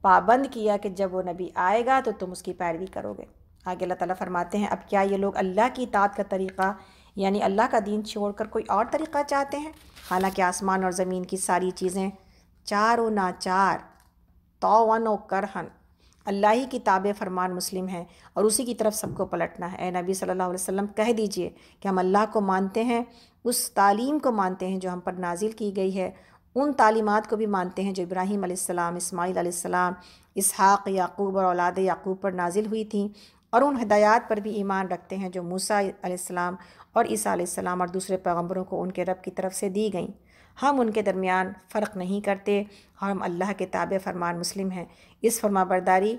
पाबंद किया कि जब वो नबी आएगा तो तुम उसकी पैरवी करोगे आगे अल्लाह ताला फरमाते हैं अब क्या ये लोग अल्लाह की ताद का तरीक़ा यानी अल्लाह का दीन छोड़कर कोई और तरीक़ा चाहते हैं हालांकि आसमान और ज़मीन की सारी चीज़ें चारो नाचार ओ कर करहन अल्लाह ही की ताब फरमान मुस्लिम है और उसी की तरफ सबको पलटना है ए नबी सल्लल्लाहु अलैहि वसल्लम कह दीजिए कि हम अल्लाह को मानते हैं उस तालीम को मानते हैं जो हम पर नाजिल की गई है उन तालीमात को भी मानते हैं जो इब्राहिम आसमाम इसमाईल इसहाक़ याकूब और औलाद याकूब पर नाजिल हुई थी और उन हदायत पर भी ईमान रखते हैं जो मूसा और ईसा और दूसरे पैगम्बरों को उनके रब की तरफ से दी गई हम उनके दरमियान फ़र्क नहीं करते और हम अल्लाह के ताब फरमान मुस्लिम हैं इस फरमाबरदारी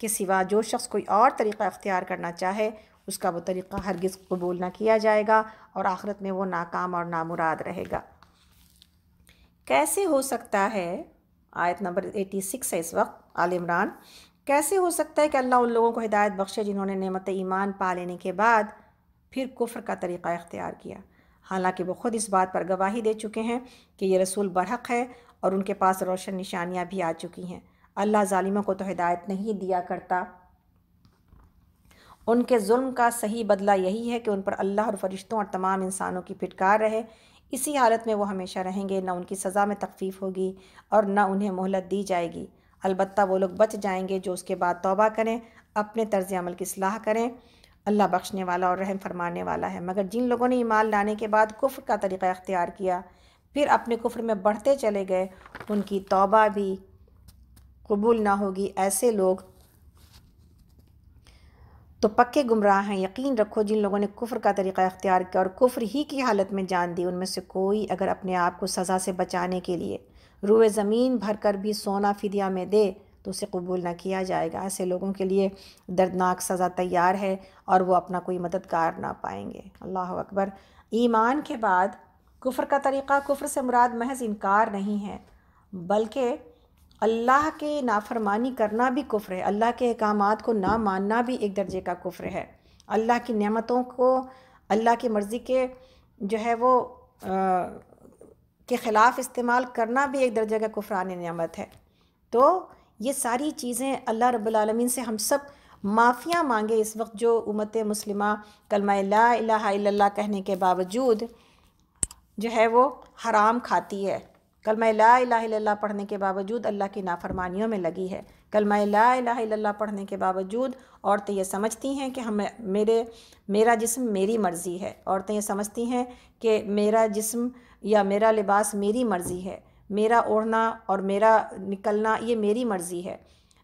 के सिवा जो शख्स कोई और तरीक़ा अख्तियार करना चाहे उसका वो तरीक़ा हरगज़ कबूल ना किया जाएगा और आखिरत में वो नाकाम और नामुराद रहेगा कैसे हो सकता है आयत नंबर एटी सिक्स है इस वक्त आल इमरान कैसे हो सकता है कि अल्लाह उन लोगों को हिदायत बख्शे जिन्होंने नमत ईमान पा लेने के बाद फिर कुफ्र का तरीक़ा इख्तियार किया हालांकि वो ख़ुद इस बात पर गवाही दे चुके हैं कि ये रसूल बरहक है और उनके पास रोशन निशानियाँ भी आ चुकी हैं अल्लाह ालिमों को तो हिदायत नहीं दिया करता उनके जुल्म का सही बदला यही है कि उन पर अल्लाह और फरिश्तों और तमाम इंसानों की फिटकार रहे इसी हालत में वो हमेशा रहेंगे ना उनकी सज़ा में तकफ़ीफ होगी और ना उन्हें मोहलत दी जाएगी अलबत् वो लोग बच जाएंगे जो उसके बाद तौबा करें अपने तर्ज अमल की सलाह करें अल्लाह बख्शने वाला और रहम फरमाने वाला है मगर जिन लोगों ने ईमान लाने के बाद कुफ्र का तरीक़ा अख्तियार किया फिर अपने कुफ्र में बढ़ते चले गए उनकी तौबा भी कबूल ना होगी ऐसे लोग तो पक्के गुमराह हैं यकीन रखो जिन लोगों ने कुफ्र का तरीक़ा अख्तियार किया और कुफ्र ही की हालत में जान दी उनमें से कोई अगर अपने आप को सज़ा से बचाने के लिए रूए ज़मीन भर कर भी सोना फिदिया में दे तो उसे कबूल ना किया जाएगा ऐसे लोगों के लिए दर्दनाक सज़ा तैयार है और वो अपना कोई मददगार ना पाएंगे अल्लाह अकबर ईमान के बाद कुफ़र का तरीक़ा कुफ़र से मुराद महज इनकार नहीं है बल्कि अल्लाह के नाफरमानी करना भी कुफ्र है अल्लाह के अहकाम को ना मानना भी एक दर्जे का कुफ्र है अल्लाह की नेमतों को अल्लाह की मर्ज़ी के जो है वो आ, के ख़िलाफ़ इस्तेमाल करना भी एक दर्जे का कुफरान नमत है तो ये सारी चीज़ें अल्लाह रबालमीन से हम सब माफ़ियाँ मांगे इस वक्त जो उमत मुस्लिमा कलमा ला इला कहने के बावजूद जो है वो हराम खाती है कलमा ला ला पढ़ने के बावजूद अल्लाह की नाफरमानियों में लगी है कलमा ला ला पढ़ने के बावजूद औरतें ये समझती हैं कि हम मेरे मेरा जिस्म मेरी मर्ज़ी है औरतें ये समझती हैं कि मेरा जिस्म या मेरा लिबास मेरी मर्ज़ी है मेरा ओढ़ना और मेरा निकलना ये मेरी मर्ज़ी है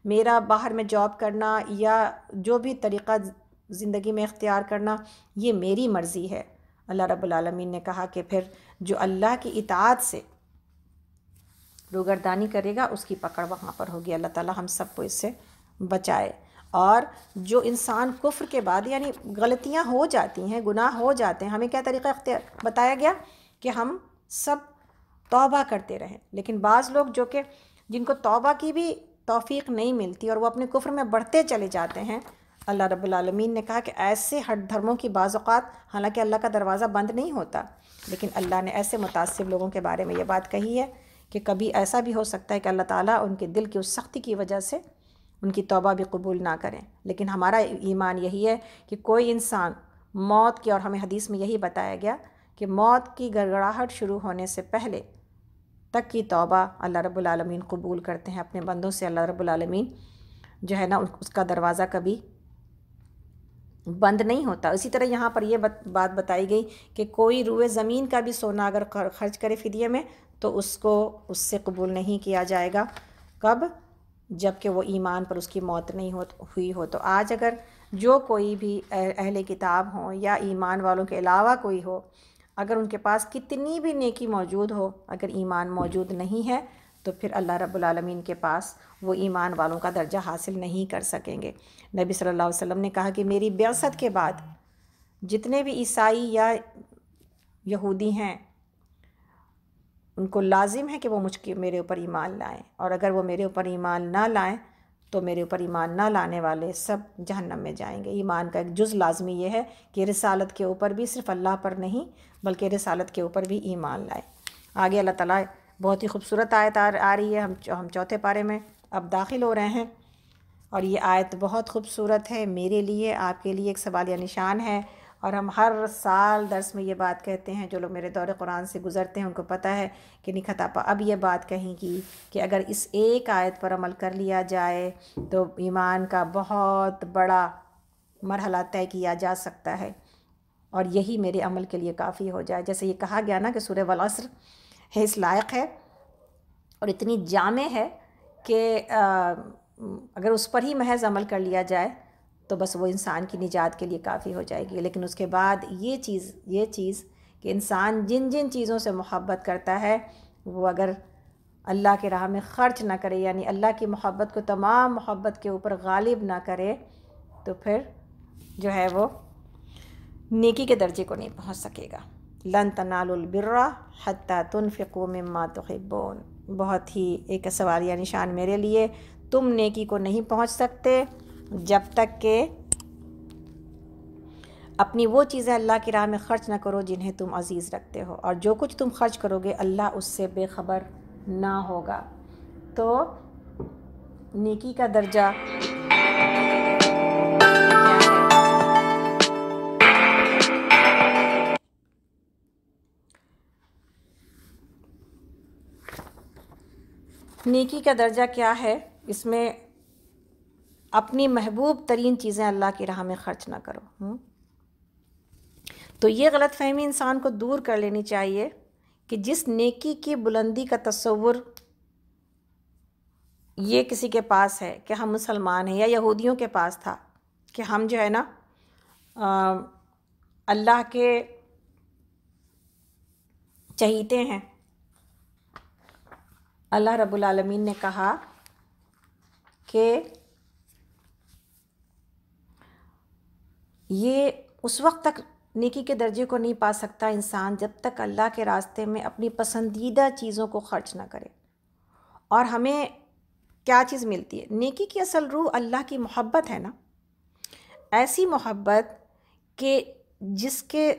मेरा बाहर में जॉब करना या जो भी तरीक़ा ज़िंदगी में इख्तियार करना ये मेरी मर्ज़ी है अल्लाह रब्लमीन ने कहा कि फिर जो अल्लाह की इतात से रोगरदानी करेगा उसकी पकड़ वहाँ पर होगी अल्लाह ताला हम को इससे बचाए और जो इंसान कुफ्र के बाद यानी गलतियाँ हो जाती हैं गुनाह हो जाते हैं हमें क्या तरीका बताया गया कि हम सब तौबा करते रहें लेकिन बाज़ लोग जो कि जिनको तौबा की भी तोफ़ी नहीं मिलती और वो अपने कुफ्र में बढ़ते चले जाते हैं अल्लाह रबालमीन ने कहा कि ऐसे हट धर्मों की बाज़ात हालांकि अल्लाह का दरवाज़ा बंद नहीं होता लेकिन अल्लाह ने ऐसे मुतासिब लोगों के बारे में ये बात कही है कि कभी ऐसा भी हो सकता है कि अल्लाह ताला उनके दिल की उस सख्ती की वजह से उनकी तौबा भी कबूल ना करें लेकिन हमारा ईमान यही है कि कोई इंसान मौत की और हमें हदीस में यही बताया गया कि मौत की गड़गड़ाहट शुरू होने से पहले तक की तौबा अल्लाह रब्बुल कबूल करते हैं अपने बंदों से अल्लाह रब्बुल जो है ना उसका दरवाज़ा कभी बंद नहीं होता इसी तरह यहाँ पर यह बत, बात बताई गई कि कोई रुए ज़मीन का भी सोना अगर खर्च करे फिदिये में तो उसको उससे कबूल नहीं किया जाएगा कब जबकि वो ईमान पर उसकी मौत नहीं हो हुई हो तो आज अगर जो कोई भी अहले किताब हो या ईमान वालों के अलावा कोई हो अगर उनके पास कितनी भी नेकी मौजूद हो अगर ईमान मौजूद नहीं है तो फिर अल्लाह रब्लमीन के पास वो ईमान वालों का दर्जा हासिल नहीं कर सकेंगे नबी सल्लल्लाहु अलैहि वसल्लम ने कहा कि मेरी ब्यासत के बाद जितने भी ईसाई या यहूदी हैं उनको लाजिम है कि वो मुझके मेरे ऊपर ईमान लाएं और अगर वो मेरे ऊपर ईमान ना लाएं तो मेरे ऊपर ईमान ना लाने वाले सब जहन्नम में जाएंगे ईमान का एक जुज़ लाजमी यह है कि रसालत के ऊपर भी सिर्फ अल्लाह पर नहीं बल्कि रसालत के ऊपर भी ईमान लाए आगे अल्लाह ताला बहुत ही खूबसूरत आयत आ, आ रही है हम हम चौथे पारे में अब दाखिल हो रहे हैं और ये आयत बहुत खूबसूरत है मेरे लिए आपके लिए एक सवालिया निशान है और हम हर साल दर्स में ये बात कहते हैं जो लोग मेरे दौरे कुरान से गुज़रते हैं उनको पता है कि निखत आपा अब ये बात कहेंगी कि अगर इस एक आयत पर अमल कर लिया जाए तो ईमान का बहुत बड़ा मरहला तय किया जा सकता है और यही मेरे अमल के लिए काफ़ी हो जाए जैसे ये कहा गया ना कि सूर्य वसर है इस लायक है और इतनी जामे है कि अगर उस पर ही महज अमल कर लिया जाए तो बस वो इंसान की निजात के लिए काफ़ी हो जाएगी लेकिन उसके बाद ये चीज़ ये चीज़ कि इंसान जिन जिन चीज़ों से मोहब्बत करता है वो अगर अल्लाह के राह में ख़र्च ना करे यानी अल्लाह की मोहब्बत को तमाम मोहब्बत के ऊपर गालिब ना करे तो फिर जो है वो नेकी के दर्जे को नहीं पहुंच सकेगा लन तनालबिर्रा हती तुनफ़ो मम्मा तोहबोन बहुत ही एक सवालिया निशान मेरे लिए तुम नेकी को नहीं पहुंच सकते जब तक के अपनी वो चीज़ें अल्लाह की राह में ख़र्च ना करो जिन्हें तुम अज़ीज़ रखते हो और जो कुछ तुम खर्च करोगे अल्लाह उससे बेखबर ना होगा तो नेकी का दर्जा नेकी का दर्जा क्या है इसमें अपनी महबूब तरीन चीज़ें अल्लाह की राह में ख़र्च ना करो हुँ? हम्म? तो ये गलत फहमी इंसान को दूर कर लेनी चाहिए कि जिस नेकी की बुलंदी का तस्वुर ये किसी के पास है कि हम मुसलमान हैं या यहूदियों के पास था कि हम जो है ना अल्लाह के चहीते हैं अल्लाह रब्बुल रबालमीन ने कहा कि ये उस वक्त तक नेकी के दर्जे को नहीं पा सकता इंसान जब तक अल्लाह के रास्ते में अपनी पसंदीदा चीज़ों को खर्च ना करे और हमें क्या चीज़ मिलती है नेकी की असल रूह अल्लाह की मोहब्बत है ना ऐसी मोहब्बत के जिसके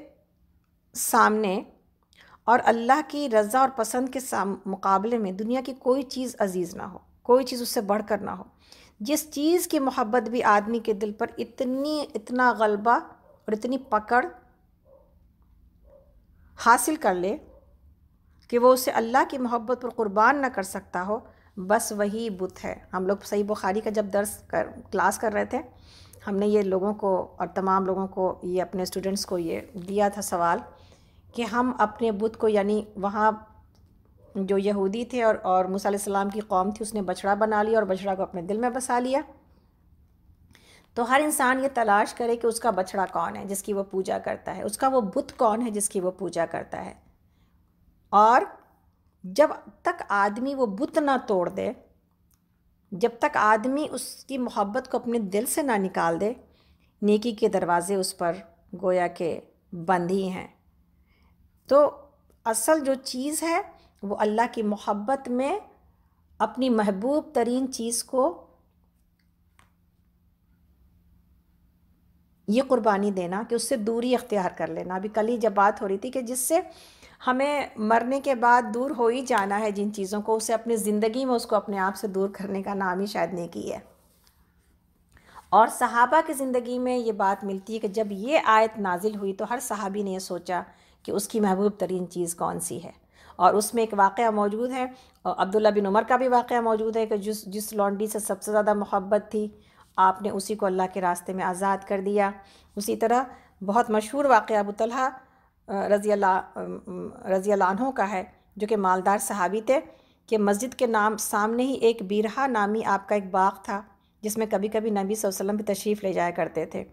सामने और अल्लाह की रज़ा और पसंद के मुकाबले में दुनिया की कोई चीज़ अजीज़ ना हो कोई चीज़ उससे बढ़ कर ना हो जिस चीज़ की मोहब्बत भी आदमी के दिल पर इतनी इतना गलबा और इतनी पकड़ हासिल कर ले कि वो उसे अल्लाह की मोहब्बत पर क़ुरबान ना कर सकता हो बस वही बुत है हम लोग सही बुखारी का जब दर्स कर क्लास कर रहे थे हमने ये लोगों को और तमाम लोगों को ये अपने स्टूडेंट्स को ये दिया था सवाल कि हम अपने बुत को यानी वहाँ जो यहूदी थे और और मूसा सलाम की कौम थी उसने बछड़ा बना लिया और बछड़ा को अपने दिल में बसा लिया तो हर इंसान ये तलाश करे कि उसका बछड़ा कौन है जिसकी वो पूजा करता है उसका वो बुत कौन है जिसकी वो पूजा करता है और जब तक आदमी वो बुत ना तोड़ दे जब तक आदमी उसकी मोहब्बत को अपने दिल से ना निकाल दे नेकी के दरवाज़े उस पर गोया के बंद ही हैं तो असल जो चीज़ है वो अल्लाह की मोहब्बत में अपनी महबूब तरीन चीज़ को ये कुर्बानी देना कि उससे दूरी इख्तियार कर लेना अभी कल ही जब बात हो रही थी कि जिससे हमें मरने के बाद दूर हो ही जाना है जिन चीज़ों को उसे अपनी ज़िंदगी में उसको अपने आप से दूर करने का नाम ही शायद नहीं की है और सहाबा की ज़िंदगी में ये बात मिलती है कि जब ये आयत नाजिल हुई तो हर सहाबी ने यह सोचा कि उसकी महबूब तरीन चीज़ कौन सी है और उसमें एक वाक़ मौजूद है और अब्दुल्ला बिन उमर का भी वाक़ मौजूद है कि जिस जिस लॉन्डी से सबसे ज़्यादा मोहब्बत थी आपने उसी को अल्लाह के रास्ते में आज़ाद कर दिया उसी तरह बहुत मशहूर वाक़ अबू तलहा रज़ी रज़ी लान्हों का है जो कि मालदार सहाबी थे कि मस्जिद के नाम सामने ही एक बीरहा नामी आपका एक बाग था जिसमें कभी कभी नबी वसल्लम भी तशरीफ़ ले जाया करते थे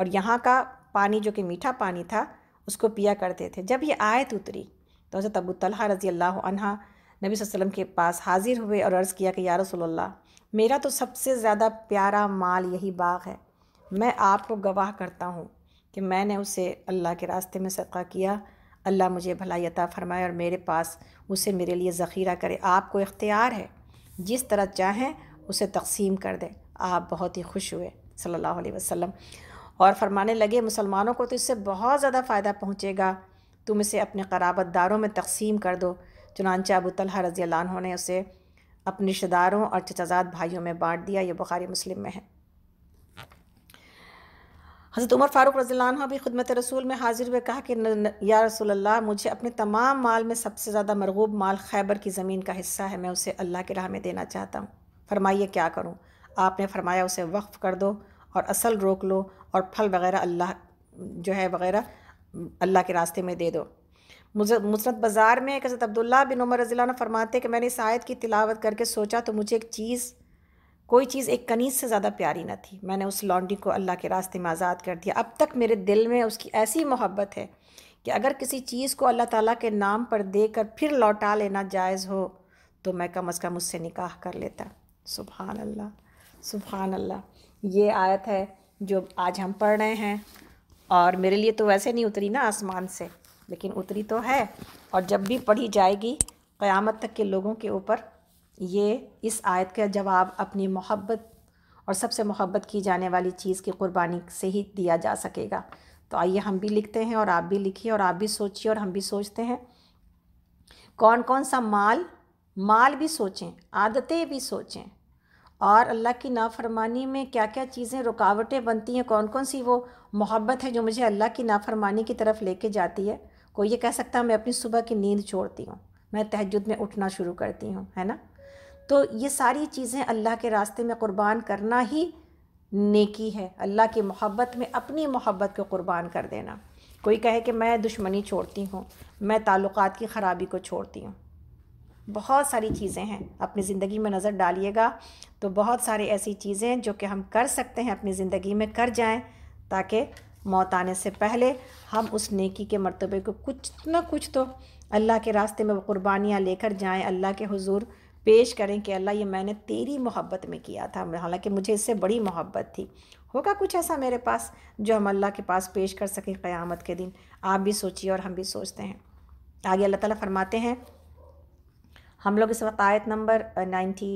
और यहाँ का पानी जो कि मीठा पानी था उसको पिया करते थे जब ये आयत उतरी तो हज़रत अबू तलहा रज़ी अल्लाह अनहा नबी वसल्लम के पास हाज़िर हुए और अर्ज़ किया कि या रसोल्ला मेरा तो सबसे ज़्यादा प्यारा माल यही बाग है मैं आपको गवाह करता हूँ कि मैंने उसे अल्लाह के रास्ते में सदका किया अल्लाह मुझे भलाई अता फरमाए और मेरे पास उसे मेरे लिए ज़ख़ीरा करे आपको इख्तियार है जिस तरह चाहें उसे तकसीम कर दें आप बहुत ही खुश हुए सल्लल्लाहु अलैहि वसल्लम और फरमाने लगे मुसलमानों को तो इससे बहुत ज़्यादा फ़ायदा पहुँचेगा तुम इसे अपने कराबत दारों में तकसीम कर दो चुनानचा अबू तलहा रज़ी अल्लाह ने उसे अपने रिश्तेदारों और चचाजाद भाइयों में बांट दिया ये बुखारी मुस्लिम में है हज़रत उमर फ़ारूक रज़ील्ला भी खदमत रसूल में हाजिर हुए कहा कि या रसूल अल्लाह मुझे अपने तमाम माल में सबसे ज़्यादा मरगूब माल खैबर की ज़मीन का हिस्सा है मैं उसे अल्लाह की राह में देना चाहता हूँ फरमाइए क्या करूँ आपने फरमाया उसे वक्फ़ कर दो और असल रोक लो और फल वगैरह अल्लाह जो है वगैरह अल्लाह के रास्ते में दे दो मुसरत बाज़ार में एक हज़रत अब्दुल्ला बिन उमर ने फरमाते कि मैंने इस आयत की तिलावत करके सोचा तो मुझे एक चीज़ कोई चीज़ एक कनीज़ से ज़्यादा प्यारी ना थी मैंने उस लॉन्डी को अल्लाह के रास्ते में आज़ाद कर दिया अब तक मेरे दिल में उसकी ऐसी मोहब्बत है कि अगर किसी चीज़ को अल्लाह ताला के नाम पर देकर फिर लौटा लेना जायज़ हो तो मैं कम अज़ कम उससे निकाह कर लेता सुबहान अल्लाह सुबहान अल्लाह ये आयत है जो आज हम पढ़ रहे हैं और मेरे लिए तो वैसे नहीं उतरी ना आसमान से लेकिन उतरी तो है और जब भी पढ़ी जाएगी क़यामत तक के लोगों के ऊपर ये इस आयत का जवाब अपनी मोहब्बत और सबसे मोहब्बत की जाने वाली चीज़ की क़ुरबानी से ही दिया जा सकेगा तो आइए हम भी लिखते हैं और आप भी लिखिए और आप भी सोचिए और हम भी सोचते हैं कौन कौन सा माल माल भी सोचें आदतें भी सोचें और अल्लाह की नाफरमानी में क्या क्या चीज़ें रुकावटें बनती हैं कौन कौन सी वो मोहब्बत है जो मुझे अल्लाह की नाफरमानी की तरफ लेके जाती है कोई ये कह सकता है मैं अपनी सुबह की नींद छोड़ती हूँ मैं तहजद में उठना शुरू करती हूँ है ना तो ये सारी चीज़ें अल्लाह के रास्ते में क़ुरबान करना ही नेकी है अल्लाह की मोहब्बत में अपनी मोहब्बत को क़ुरबान कर देना कोई कहे कि मैं दुश्मनी छोड़ती हूँ मैं ताल्लुक़ की ख़राबी को छोड़ती हूँ बहुत सारी चीज़ें हैं अपनी ज़िंदगी में नज़र डालिएगा तो बहुत सारी ऐसी चीज़ें जो कि हम कर सकते हैं अपनी ज़िंदगी में कर जाएं ताकि मौत आने से पहले हम उस नेकी के मरतबे को कुछ ना कुछ तो अल्लाह के रास्ते में क़ुरबानियाँ लेकर जाएं अल्लाह के हुजूर पेश करें कि अल्लाह ये मैंने तेरी मोहब्बत में किया था हालांकि मुझे इससे बड़ी मोहब्बत थी होगा कुछ ऐसा मेरे पास जो हम अल्लाह के पास पेश कर सकें क़्यामत के दिन आप भी सोचिए और हम भी सोचते हैं आगे अल्लाह ताला फरमाते हैं हम लोग इस वक्त आयत नंबर नाइन्टी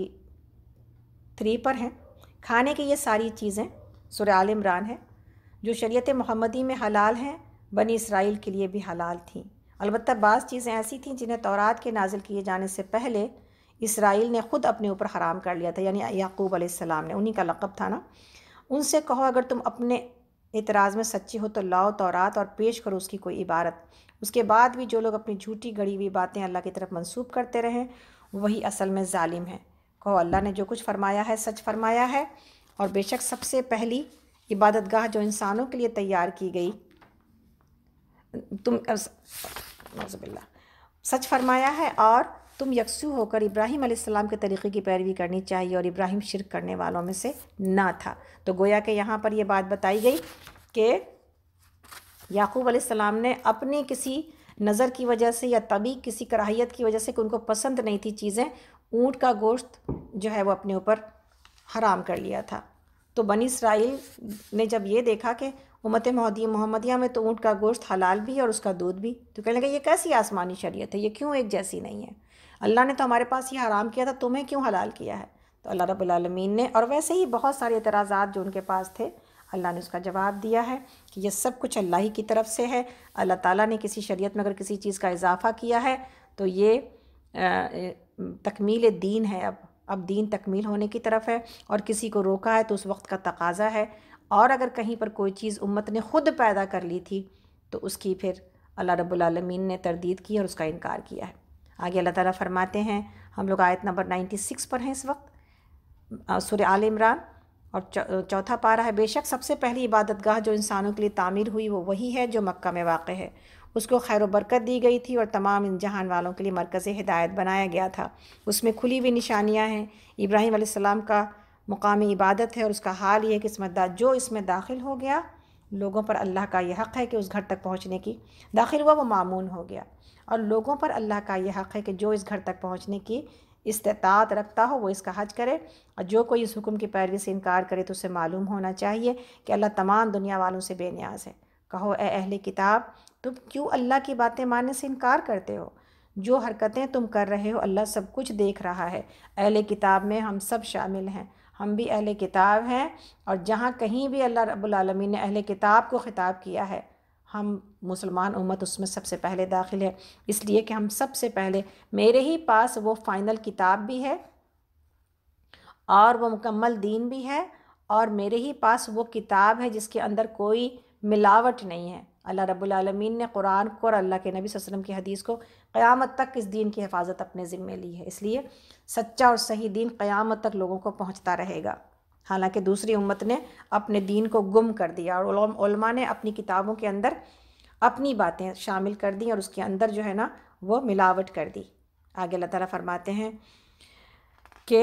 थ्री पर हैं खाने की ये सारी चीज़ें सुर आल इमरान है जो शरीत मोहम्मदी में हलाल हैं बनी इसराइल के लिए भी हलाल थी अलबत्त बाज़ चीज़ें ऐसी थीं जिन्हें तौरात के नाजिल किए जाने से पहले इसराइल ने ख़ुद अपने ऊपर हराम कर लिया था यानी याकूब आसमाम ने उन्हीं का लक़ब था ना उनसे कहो अगर तुम अपने एतराज़ में सच्ची हो तो लाओ तौरात और पेश करो उसकी कोई इबारत उसके बाद भी जो लोग अपनी झूठी गड़ी हुई बातें अल्लाह की तरफ मंसूब करते रहें वही असल में ालिम है कहो अल्लाह ने जो कुछ फरमाया है सच फरमाया है और बेशक सबसे पहली इबादत गाह जो इंसानों के लिए तैयार की गई तुम सच फरमाया है और तुम यकसू होकर इब्राहिम आसमाम के तरीक़े की पैरवी करनी चाहिए और इब्राहिम शिरक करने वालों में से ना था तो गोया के यहाँ पर यह बात बताई गई कि याकूब आसमाम ने अपनी किसी नज़र की वजह से या तभी किसी कराहियत की वजह से कि उनको पसंद नहीं थी चीज़ें ऊँट का गोश्त जो है वो अपने ऊपर हराम कर लिया था तो बनी इसराइल ने जब ये देखा कि उमत महदी मोहम्मदिया में तो ऊँट का गोश्त हलाल भी है और उसका दूध भी तो कहने लगे ये कैसी आसमानी शरीयत है ये क्यों एक जैसी नहीं है अल्लाह ने तो हमारे पास ये हराम किया था तुम्हें क्यों हलाल किया है तो अल्लाह रबालमीन ने और वैसे ही बहुत सारे एतराज़ा जो उनके पास थे अल्लाह ने उसका जवाब दिया है कि यह सब कुछ अल्लाह ही की तरफ से है अल्लाह ताली ने किसी शरीत में अगर किसी चीज़ का इजाफ़ा किया है तो ये तकमील दीन है अब अब दीन तकमील होने की तरफ है और किसी को रोका है तो उस वक्त का तकाजा है और अगर कहीं पर कोई चीज़ उम्मत ने ख़ुद पैदा कर ली थी तो उसकी फिर अल्लाह रब्लम ने तरदीद की और उसका इनकार किया है आगे अल्लाह ताला फरमाते हैं हम लोग आयत नंबर नाइन्टी सिक्स पर हैं इस वक्त सुर आल इमरान और चौथा पारा है बेशक सबसे पहली इबादतगाह जो इंसानों के लिए तामीर हुई वो वही है जो मक्का में वाक़ है उसको खैर बरकत दी गई थी और तमाम इन जहान वालों के लिए मरकज़ हिदायत बनाया गया था उसमें खुली हुई निशानियाँ हैं इब्राहिम का मुकामी इबादत है और उसका हाल यह है कि इसमें जो इसमें दाखिल हो गया लोगों पर अल्लाह का यह हक़ है कि उस घर तक पहुँचने की दाखिल हुआ वो मामून हो गया और लोगों पर अल्लाह का यह हक़ है कि जो इस घर तक पहुँचने की इस्तात रखता हो वो इसका हज करे और जो कोई इस हुक्म की पैरवी से इनकार करे तो उसे मालूम होना चाहिए कि अल्लाह तमाम दुनिया वालों से बेनियाज है कहो ए अहल किताब तुम क्यों अल्लाह की बातें मानने से इनकार करते हो जो हरकतें तुम कर रहे हो अल्लाह सब कुछ देख रहा है अहले किताब में हम सब शामिल हैं हम भी अहले किताब हैं और जहाँ कहीं भी अल्लाह रब्लमी ने अहले किताब को ख़िताब किया है हम मुसलमान उम्मत उसमें सबसे पहले दाखिल है इसलिए कि हम सबसे पहले मेरे ही पास वो फ़ाइनल किताब भी है और वो मुकम्मल दीन भी है और मेरे ही पास वो किताब है जिसके अंदर कोई मिलावट नहीं है अल्लाह रब्लमीन ने कुरान को और अल्लाह के नबी वसलम की हदीस को क़्यामत तक इस दीन की हिफाजत अपने ज़िम्मे ली है इसलिए सच्चा और सही दीन क़यामत तक लोगों को पहुँचता रहेगा हालांकि दूसरी उम्मत ने अपने दीन को गुम कर दिया और उल्मा ने अपनी किताबों के अंदर अपनी बातें शामिल कर दी और उसके अंदर जो है ना वो मिलावट कर दी आगे अल्लाह ताली फरमाते हैं कि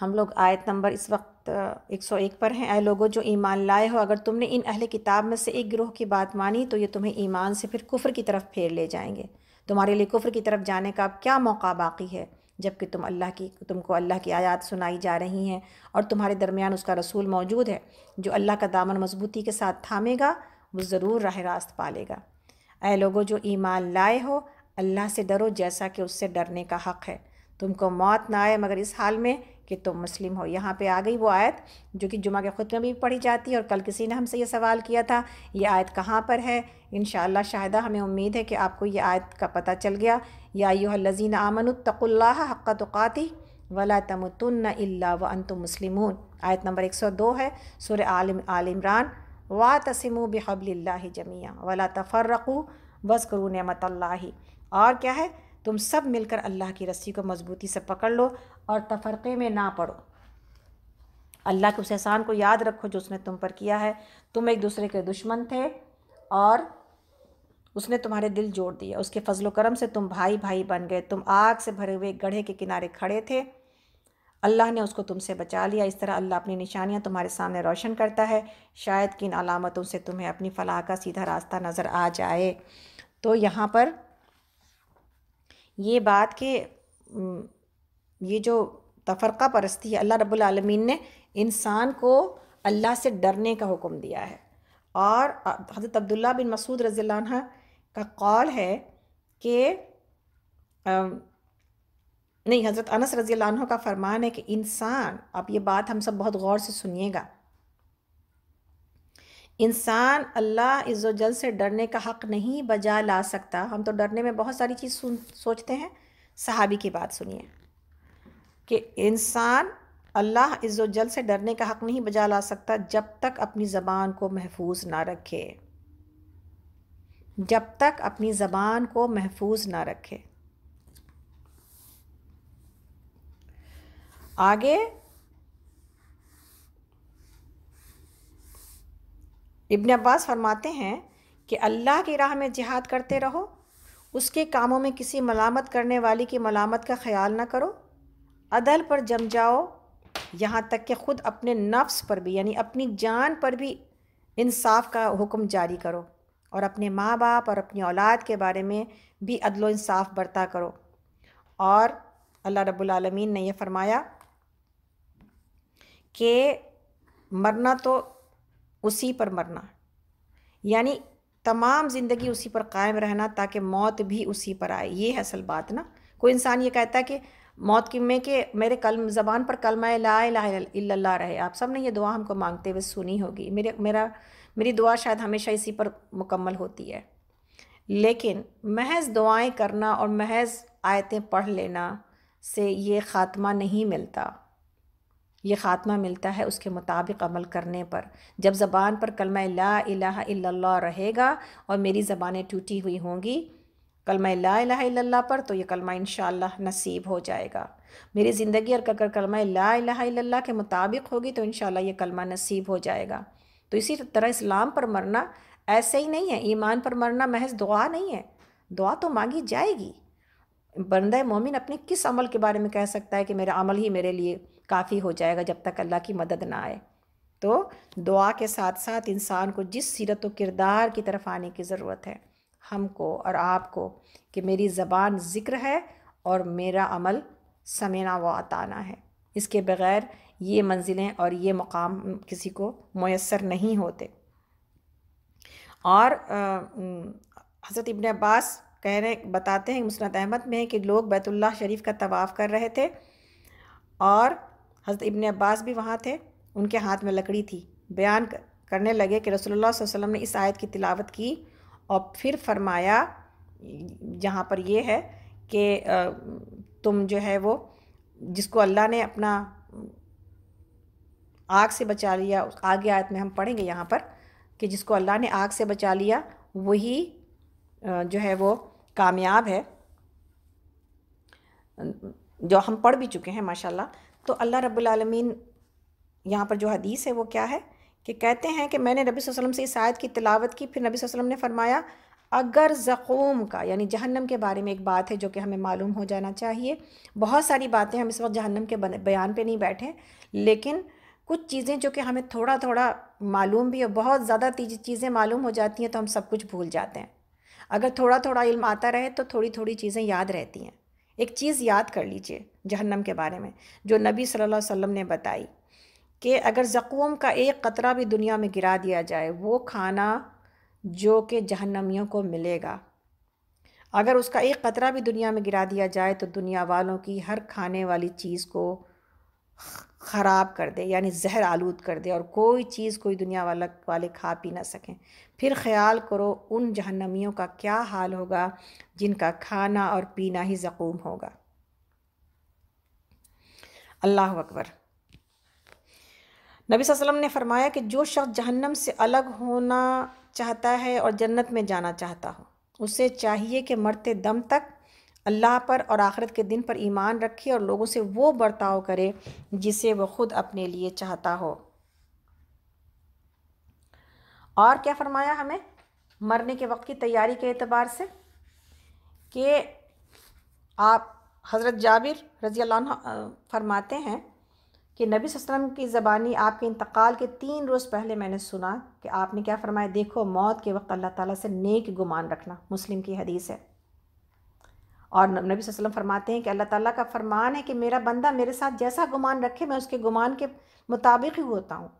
हम लोग आयत नंबर इस वक्त एक सौ एक पर हैं ए लोगों जो ईमान लाए हो अगर तुमने इन अहल किताब में से एक गिरोह की बात मानी तो ये तुम्हें ईमान से फिर कुफर की तरफ फेर ले जाएंगे तुम्हारे लिए कुफर की तरफ जाने का अब क्या मौका बाकी है जबकि तुम अल्लाह की तुमको अल्लाह की आयत सुनाई जा रही हैं और तुम्हारे दरमियान उसका रसूल मौजूद है जो अल्लाह का दामन मजबूती के साथ थामेगा वो ज़रूर राह रास्त पालेगा ए लोगों जो ईमान लाए हो अल्लाह से डरो जैसा कि उससे डरने का हक़ है तुमको मौत ना आए मगर इस हाल में कि तुम मुस्लिम हो यहाँ पे आ गई वो आयत जो कि जुमा के ख़ुद में भी पढ़ी जाती है और कल किसी ने हमसे ये सवाल किया था ये आयत कहाँ पर है इन शाहिदा हमें उम्मीद है कि आपको ये आयत का पता चल गया या यूह लजीन आमन तक़ुल्ला हक़ वला तम अल्ला व अनतम मुस्लिम आयत नंबर एक सौ दो है सुर आलिम आल वा तसम बहबल्ला जमिया वला तफ़रकू करू नमत और क्या है तुम सब मिलकर अल्लाह की रस्सी को मजबूती से पकड़ लो और तफरक़े में ना पड़ो अल्लाह के उस एहसान को याद रखो जो उसने तुम पर किया है तुम एक दूसरे के दुश्मन थे और उसने तुम्हारे दिल जोड़ दिया उसके फजलो करम से तुम भाई भाई बन गए तुम आग से भरे हुए गढ़े के किनारे खड़े थे अल्लाह ने उसको तुमसे बचा लिया इस तरह अल्लाह अपनी निशानियाँ तुम्हारे सामने रोशन करता है शायद किन अलामतों से तुम्हें अपनी फलाह का सीधा रास्ता नज़र आ जाए तो यहाँ पर ये बात कि ये जो तफरक़ा परस्ती है अल्लाह रब्बुल आलमीन ने इंसान को अल्लाह से डरने का हुक्म दिया है और हज़रत अब्दुल्ला बिन मसूद रज़ी का कौल है कि नहीं हज़रत अनस रज़ी का फ़रमान है कि इंसान अब ये बात हम सब बहुत गौर से सुनिएगा इंसान अल्लाह जल से डरने का हक़ नहीं बजा ला सकता हम तो डरने में बहुत सारी चीज़ सुन सोचते हैं सहाबी की बात सुनिए कि इंसान अल्लाह जल से डरने का हक़ नहीं बजा ला सकता जब तक अपनी ज़बान को महफूज ना रखे जब तक अपनी ज़बान को महफूज ना रखे आगे इब्न अब्बास फरमाते हैं कि अल्लाह की राह में जिहाद करते रहो उसके कामों में किसी मलामत करने वाली की मलामत का ख्याल ना करो अदल पर जम जाओ यहाँ तक कि ख़ुद अपने नफ्स पर भी यानी अपनी जान पर भी इंसाफ का हुक्म जारी करो और अपने माँ बाप और अपनी औलाद के बारे में भी अदलो इंसाफ बरता करो और अल्लाह रब्बुल आलमीन ने यह फरमाया कि मरना तो उसी पर मरना यानी तमाम ज़िंदगी उसी पर कायम रहना ताकि मौत भी उसी पर आए ये है असल बात ना कोई इंसान ये कहता है कि मौत की में कि मेरे कल ज़बान पर कलमाए ला ला रहे आप सब ने यह दुआ हमको मांगते हुए सुनी होगी मेरे मेरा मेरी दुआ शायद हमेशा इसी पर मुकम्मल होती है लेकिन महज दुआएं करना और महज आयतें पढ़ लेना से ये ख़ात्मा नहीं मिलता ये ख़ात्मा मिलता है उसके मुताबिक अमल करने पर जब ज़बान पर कलमा ला इला रहेगा और मेरी ज़बानें टूटी हुई होंगी कलमा ला इला पर तो ये कलमा इन नसीब हो जाएगा मेरी ज़िंदगी और कर कलमा ला इला के मुताबिक होगी तो इन ये कलमा नसीब हो जाएगा तो इसी तरह इस्लाम पर मरना ऐसे ही नहीं है ईमान पर मरना महज दुआ नहीं है दुआ तो मांगी जाएगी बंदा मोमिन अपने किस अमल के बारे में कह सकता है कि मेरा अमल ही मेरे लिए काफ़ी हो जाएगा जब तक अल्लाह की मदद ना आए तो दुआ के साथ साथ इंसान को जिस सीरत व किरदार की तरफ आने की ज़रूरत है हमको और आपको कि मेरी ज़बान ज़िक्र है और मेरा अमल समेना व आताना है इसके बग़ैर ये मंजिलें और ये मकाम किसी को मैसर नहीं होते और हज़रत इबन अब्बास कह रहे बताते हैं मुसनद अहमद में कि लोग बैतुल्ला शरीफ का तवाफ़ कर रहे थे और हज़रत इबन अब्बास भी वहाँ थे उनके हाथ में लकड़ी थी बयान करने लगे कि रसोल्ला वसम ने इस आयत की तिलावत की और फिर फरमाया जहाँ पर यह है कि तुम जो है वो जिसको अल्लाह ने अपना आग से बचा लिया आगे आयत में हम पढ़ेंगे यहाँ पर कि जिसको अल्लाह ने आग से बचा लिया वही जो है वो कामयाब है जो हम पढ़ भी चुके हैं माशाल्लाह तो अल्लाह रबालमीन यहाँ पर जो हदीस है वो क्या है कि कहते हैं कि मैंने नबी वसल्लम से इस आयत की तिलावत की फिर नबी वसल्लम ने फरमाया अगर ज़ुम का यानी जहन्नम के बारे में एक बात है जो कि हमें मालूम हो जाना चाहिए बहुत सारी बातें हम इस वक्त जहन्नम के बयान पे नहीं बैठे लेकिन कुछ चीज़ें जो कि हमें थोड़ा थोड़ा मालूम भी है बहुत ज़्यादा चीज़ें मालूम हो जाती हैं तो हम सब कुछ भूल जाते हैं अगर थोड़ा थोड़ा इल्म आता रहे तो थोड़ी थोड़ी चीज़ें याद रहती हैं एक चीज़ याद कर लीजिए जहन्नम के बारे में जो नबी सल्लल्लाहु अलैहि वसल्लम ने बताई कि अगर ज़क़ूम का एक कतरा भी दुनिया में गिरा दिया जाए वो खाना जो कि जहन्नमियों को मिलेगा अगर उसका एक कतरा भी दुनिया में गिरा दिया जाए तो दुनिया वालों की हर खाने वाली चीज़ को ख़राब कर दे यानी जहर आलूद कर दे और कोई चीज़ कोई दुनिया वाल वाले खा पी ना सकें फिर ख्याल करो उन जहन्नमियों का क्या हाल होगा जिनका खाना और पीना ही ज़क़ूम होगा अल्लाह अकबर नबी वसल्लम ने फरमाया कि जो शख्स जहन्नम से अलग होना चाहता है और जन्नत में जाना चाहता हो उसे चाहिए कि मरते दम तक अल्लाह पर और आखिरत के दिन पर ईमान रखे और लोगों से वो बर्ताव करे जिसे वह ख़ुद अपने लिए चाहता हो और क्या फरमाया हमें मरने के वक्त की तैयारी के अतबार से कि आप हज़रत जाबिर रज़ी फरमाते हैं कि नबी वसल्लम की ज़बानी आपके इंतकाल के तीन रोज़ पहले मैंने सुना कि आपने क्या फरमाया देखो मौत के वक्त अल्लाह ताला से नेक गुमान रखना मुस्लिम की हदीस है और नबी वसल्लम फरमाते हैं कि अल्लाह ताला का फरमान है कि मेरा बंदा मेरे साथ जैसा गुमान रखे मैं उसके गुमान के मुताबिक ही होता हूँ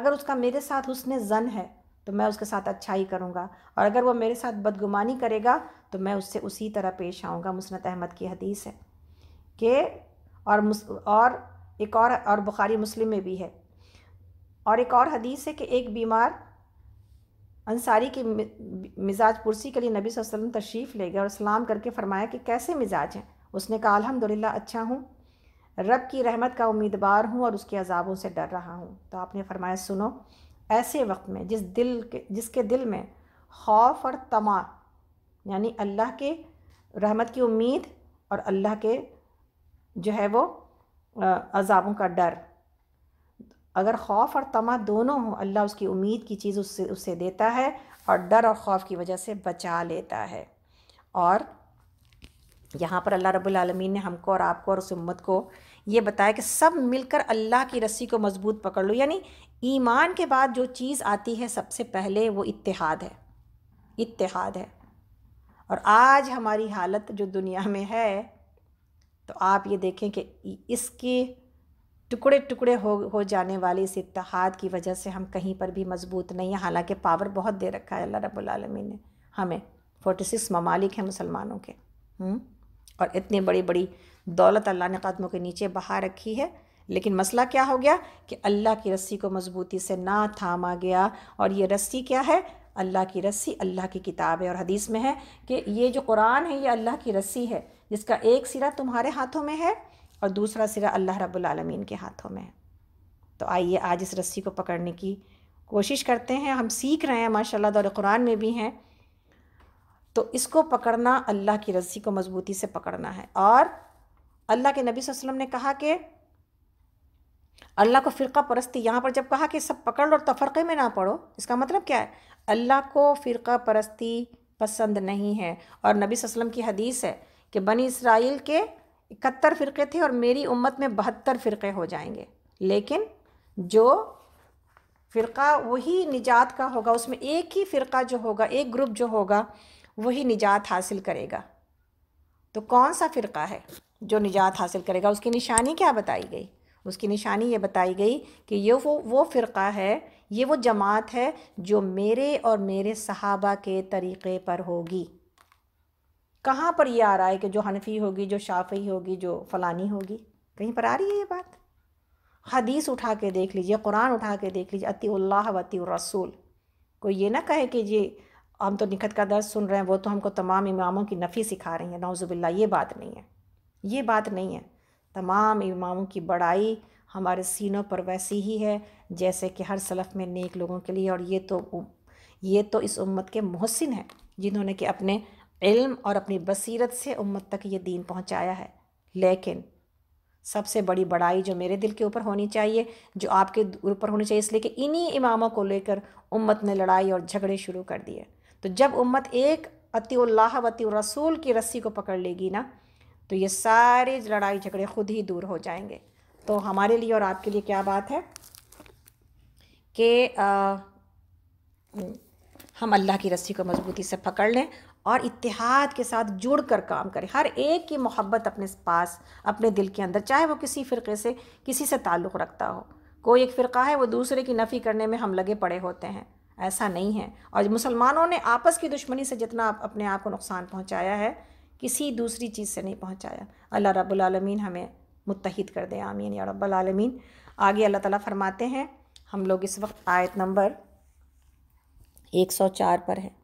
अगर उसका मेरे साथ उसने ज़न है तो मैं उसके साथ अच्छा ही करूँगा और अगर वो मेरे साथ बदगुमानी करेगा तो मैं उससे उसी तरह पेश आऊँगा मुसनत अहमद की हदीस है कि और और एक और और बुखारी मुस्लिम में भी है और एक और हदीस है कि एक बीमार अंसारी की मिजाज पुरसी के लिए नबी वसल्लम तशरीफ़ ले गए और सलाम करके फरमाया कि कैसे मिजाज हैं उसने कहा अलहमदिल्ला अच्छा हूँ रब की रहमत का उम्मीदवार हूँ और उसके अजाबों से डर रहा हूँ तो आपने फरमाया सुनो ऐसे वक्त में जिस दिल के जिसके दिल में खौफ और तमा यानी अल्लाह के रहमत की उम्मीद और अल्लाह के जो है वो अजाबों का डर अगर खौफ और तमा दोनों हों अल्लाह उसकी उम्मीद की चीज़ उससे उससे देता है और डर और खौफ की वजह से बचा लेता है और यहाँ पर अल्लाह रब्बुल रबालमीन ने हमको और आपको और उस उम्मत को ये बताया कि सब मिलकर अल्लाह की रस्सी को मजबूत पकड़ लो यानी ईमान के बाद जो चीज़ आती है सबसे पहले वो इत्तेहाद है इत्तेहाद है और आज हमारी हालत जो दुनिया में है तो आप ये देखें कि इसके टुकड़े टुकड़े हो हो जाने वाले इस इतिहाद की वजह से हम कहीं पर भी मजबूत नहीं हैं हालांकि पावर बहुत दे रखा है अल्लाह रब्बुल ने हमें फोर्टी सिक्स ममालिक हैं मुसलमानों के हुँ? हम्म? और इतनी बड़ी बड़ी दौलत अल्लाह ने कदमों के नीचे बहा रखी है लेकिन मसला क्या हो गया कि अल्लाह की रस्सी को मजबूती से ना थामा गया और ये रस्सी क्या है अल्लाह की रस्सी अल्लाह की किताब है और हदीस में है कि ये जो कुरान है ये अल्लाह की रस्सी है जिसका एक सिरा तुम्हारे हाथों में है और दूसरा सिरा अल्लाह रब्बुल रबालमीन के हाथों में है तो आइए आज इस रस्सी को पकड़ने की कोशिश करते हैं हम सीख रहे हैं माशाल्लाह दौरे कुरान में भी हैं तो इसको पकड़ना अल्लाह की रस्सी को मज़बूती से पकड़ना है और अल्लाह के नबी वसल्लम ने कहा कि अल्लाह को फ़िरका परस्ती यहाँ पर जब कहा कि सब पकड़ लो और तफरक़े में ना पढ़ो इसका मतलब क्या है अल्लाह को फ़िरका परस्ती पसंद नहीं है और नबी वसल्लम की हदीस है कि बनी इसराइल के इकहत्तर फ़िरके थे और मेरी उम्मत में बहत्तर फ़िरके हो जाएंगे लेकिन जो फ़िरका वही निजात का होगा उसमें एक ही फ़िरका जो होगा एक ग्रुप जो होगा वही निजात हासिल करेगा तो कौन सा फ़िरका है जो निजात हासिल करेगा उसकी निशानी क्या बताई गई उसकी निशानी ये बताई गई कि ये वो वो फ़िरका है ये वो जमात है जो मेरे और मेरे सहाबा के तरीक़े पर होगी कहाँ पर ये आ रहा है कि जो हनफी होगी जो शाफी होगी जो फ़लानी होगी कहीं पर आ रही है ये बात हदीस उठा के देख लीजिए कुरान उठा के देख लीजिए अतील्ला वती रसूल कोई ये ना कहे कि ये हम तो निखत का दर्द सुन रहे हैं वो तो हमको तमाम इमामों की नफ़ी सिखा रही हैं नौजुबिल्ला ये बात नहीं है ये बात नहीं है तमाम इमामों की बड़ाई हमारे सीनों पर वैसी ही है जैसे कि हर सलफ़ में नेक लोगों के लिए और ये तो ये तो इस उम्मत के महसिन हैं जिन्होंने कि अपने इल्म और अपनी बसीरत से उम्मत तक ये दीन पहुंचाया है लेकिन सबसे बड़ी बड़ाई जो मेरे दिल के ऊपर होनी चाहिए जो आपके ऊपर होनी चाहिए इसलिए कि इन्हीं इमामों को लेकर उम्मत ने लड़ाई और झगड़े शुरू कर दिए तो जब उम्मत एक अतिल्ला वती रसूल की रस्सी को पकड़ लेगी ना तो ये सारे लड़ाई झगड़े खुद ही दूर हो जाएंगे तो हमारे लिए और आपके लिए क्या बात है कि हम्म, हम अल्लाह की रस्सी को मजबूती से पकड़ लें और इतिहाद के साथ जुड़ कर काम करें हर एक की मोहब्बत अपने पास अपने दिल के अंदर चाहे वो किसी फ़िरके से किसी से ताल्लुक़ रखता हो कोई एक फ़िरका है वो दूसरे की नफ़ी करने में हम लगे पड़े होते हैं ऐसा नहीं है और मुसलमानों ने आपस की दुश्मनी से जितना अपने आप को नुकसान पहुँचाया है किसी दूसरी चीज़ से नहीं पहुँचाया अल्लाह रबालमीन हमें मुतहद कर दें आमीन या रबालमीन आगे अल्लाह ताला फरमाते हैं हम लोग इस वक्त आयत नंबर 104 पर है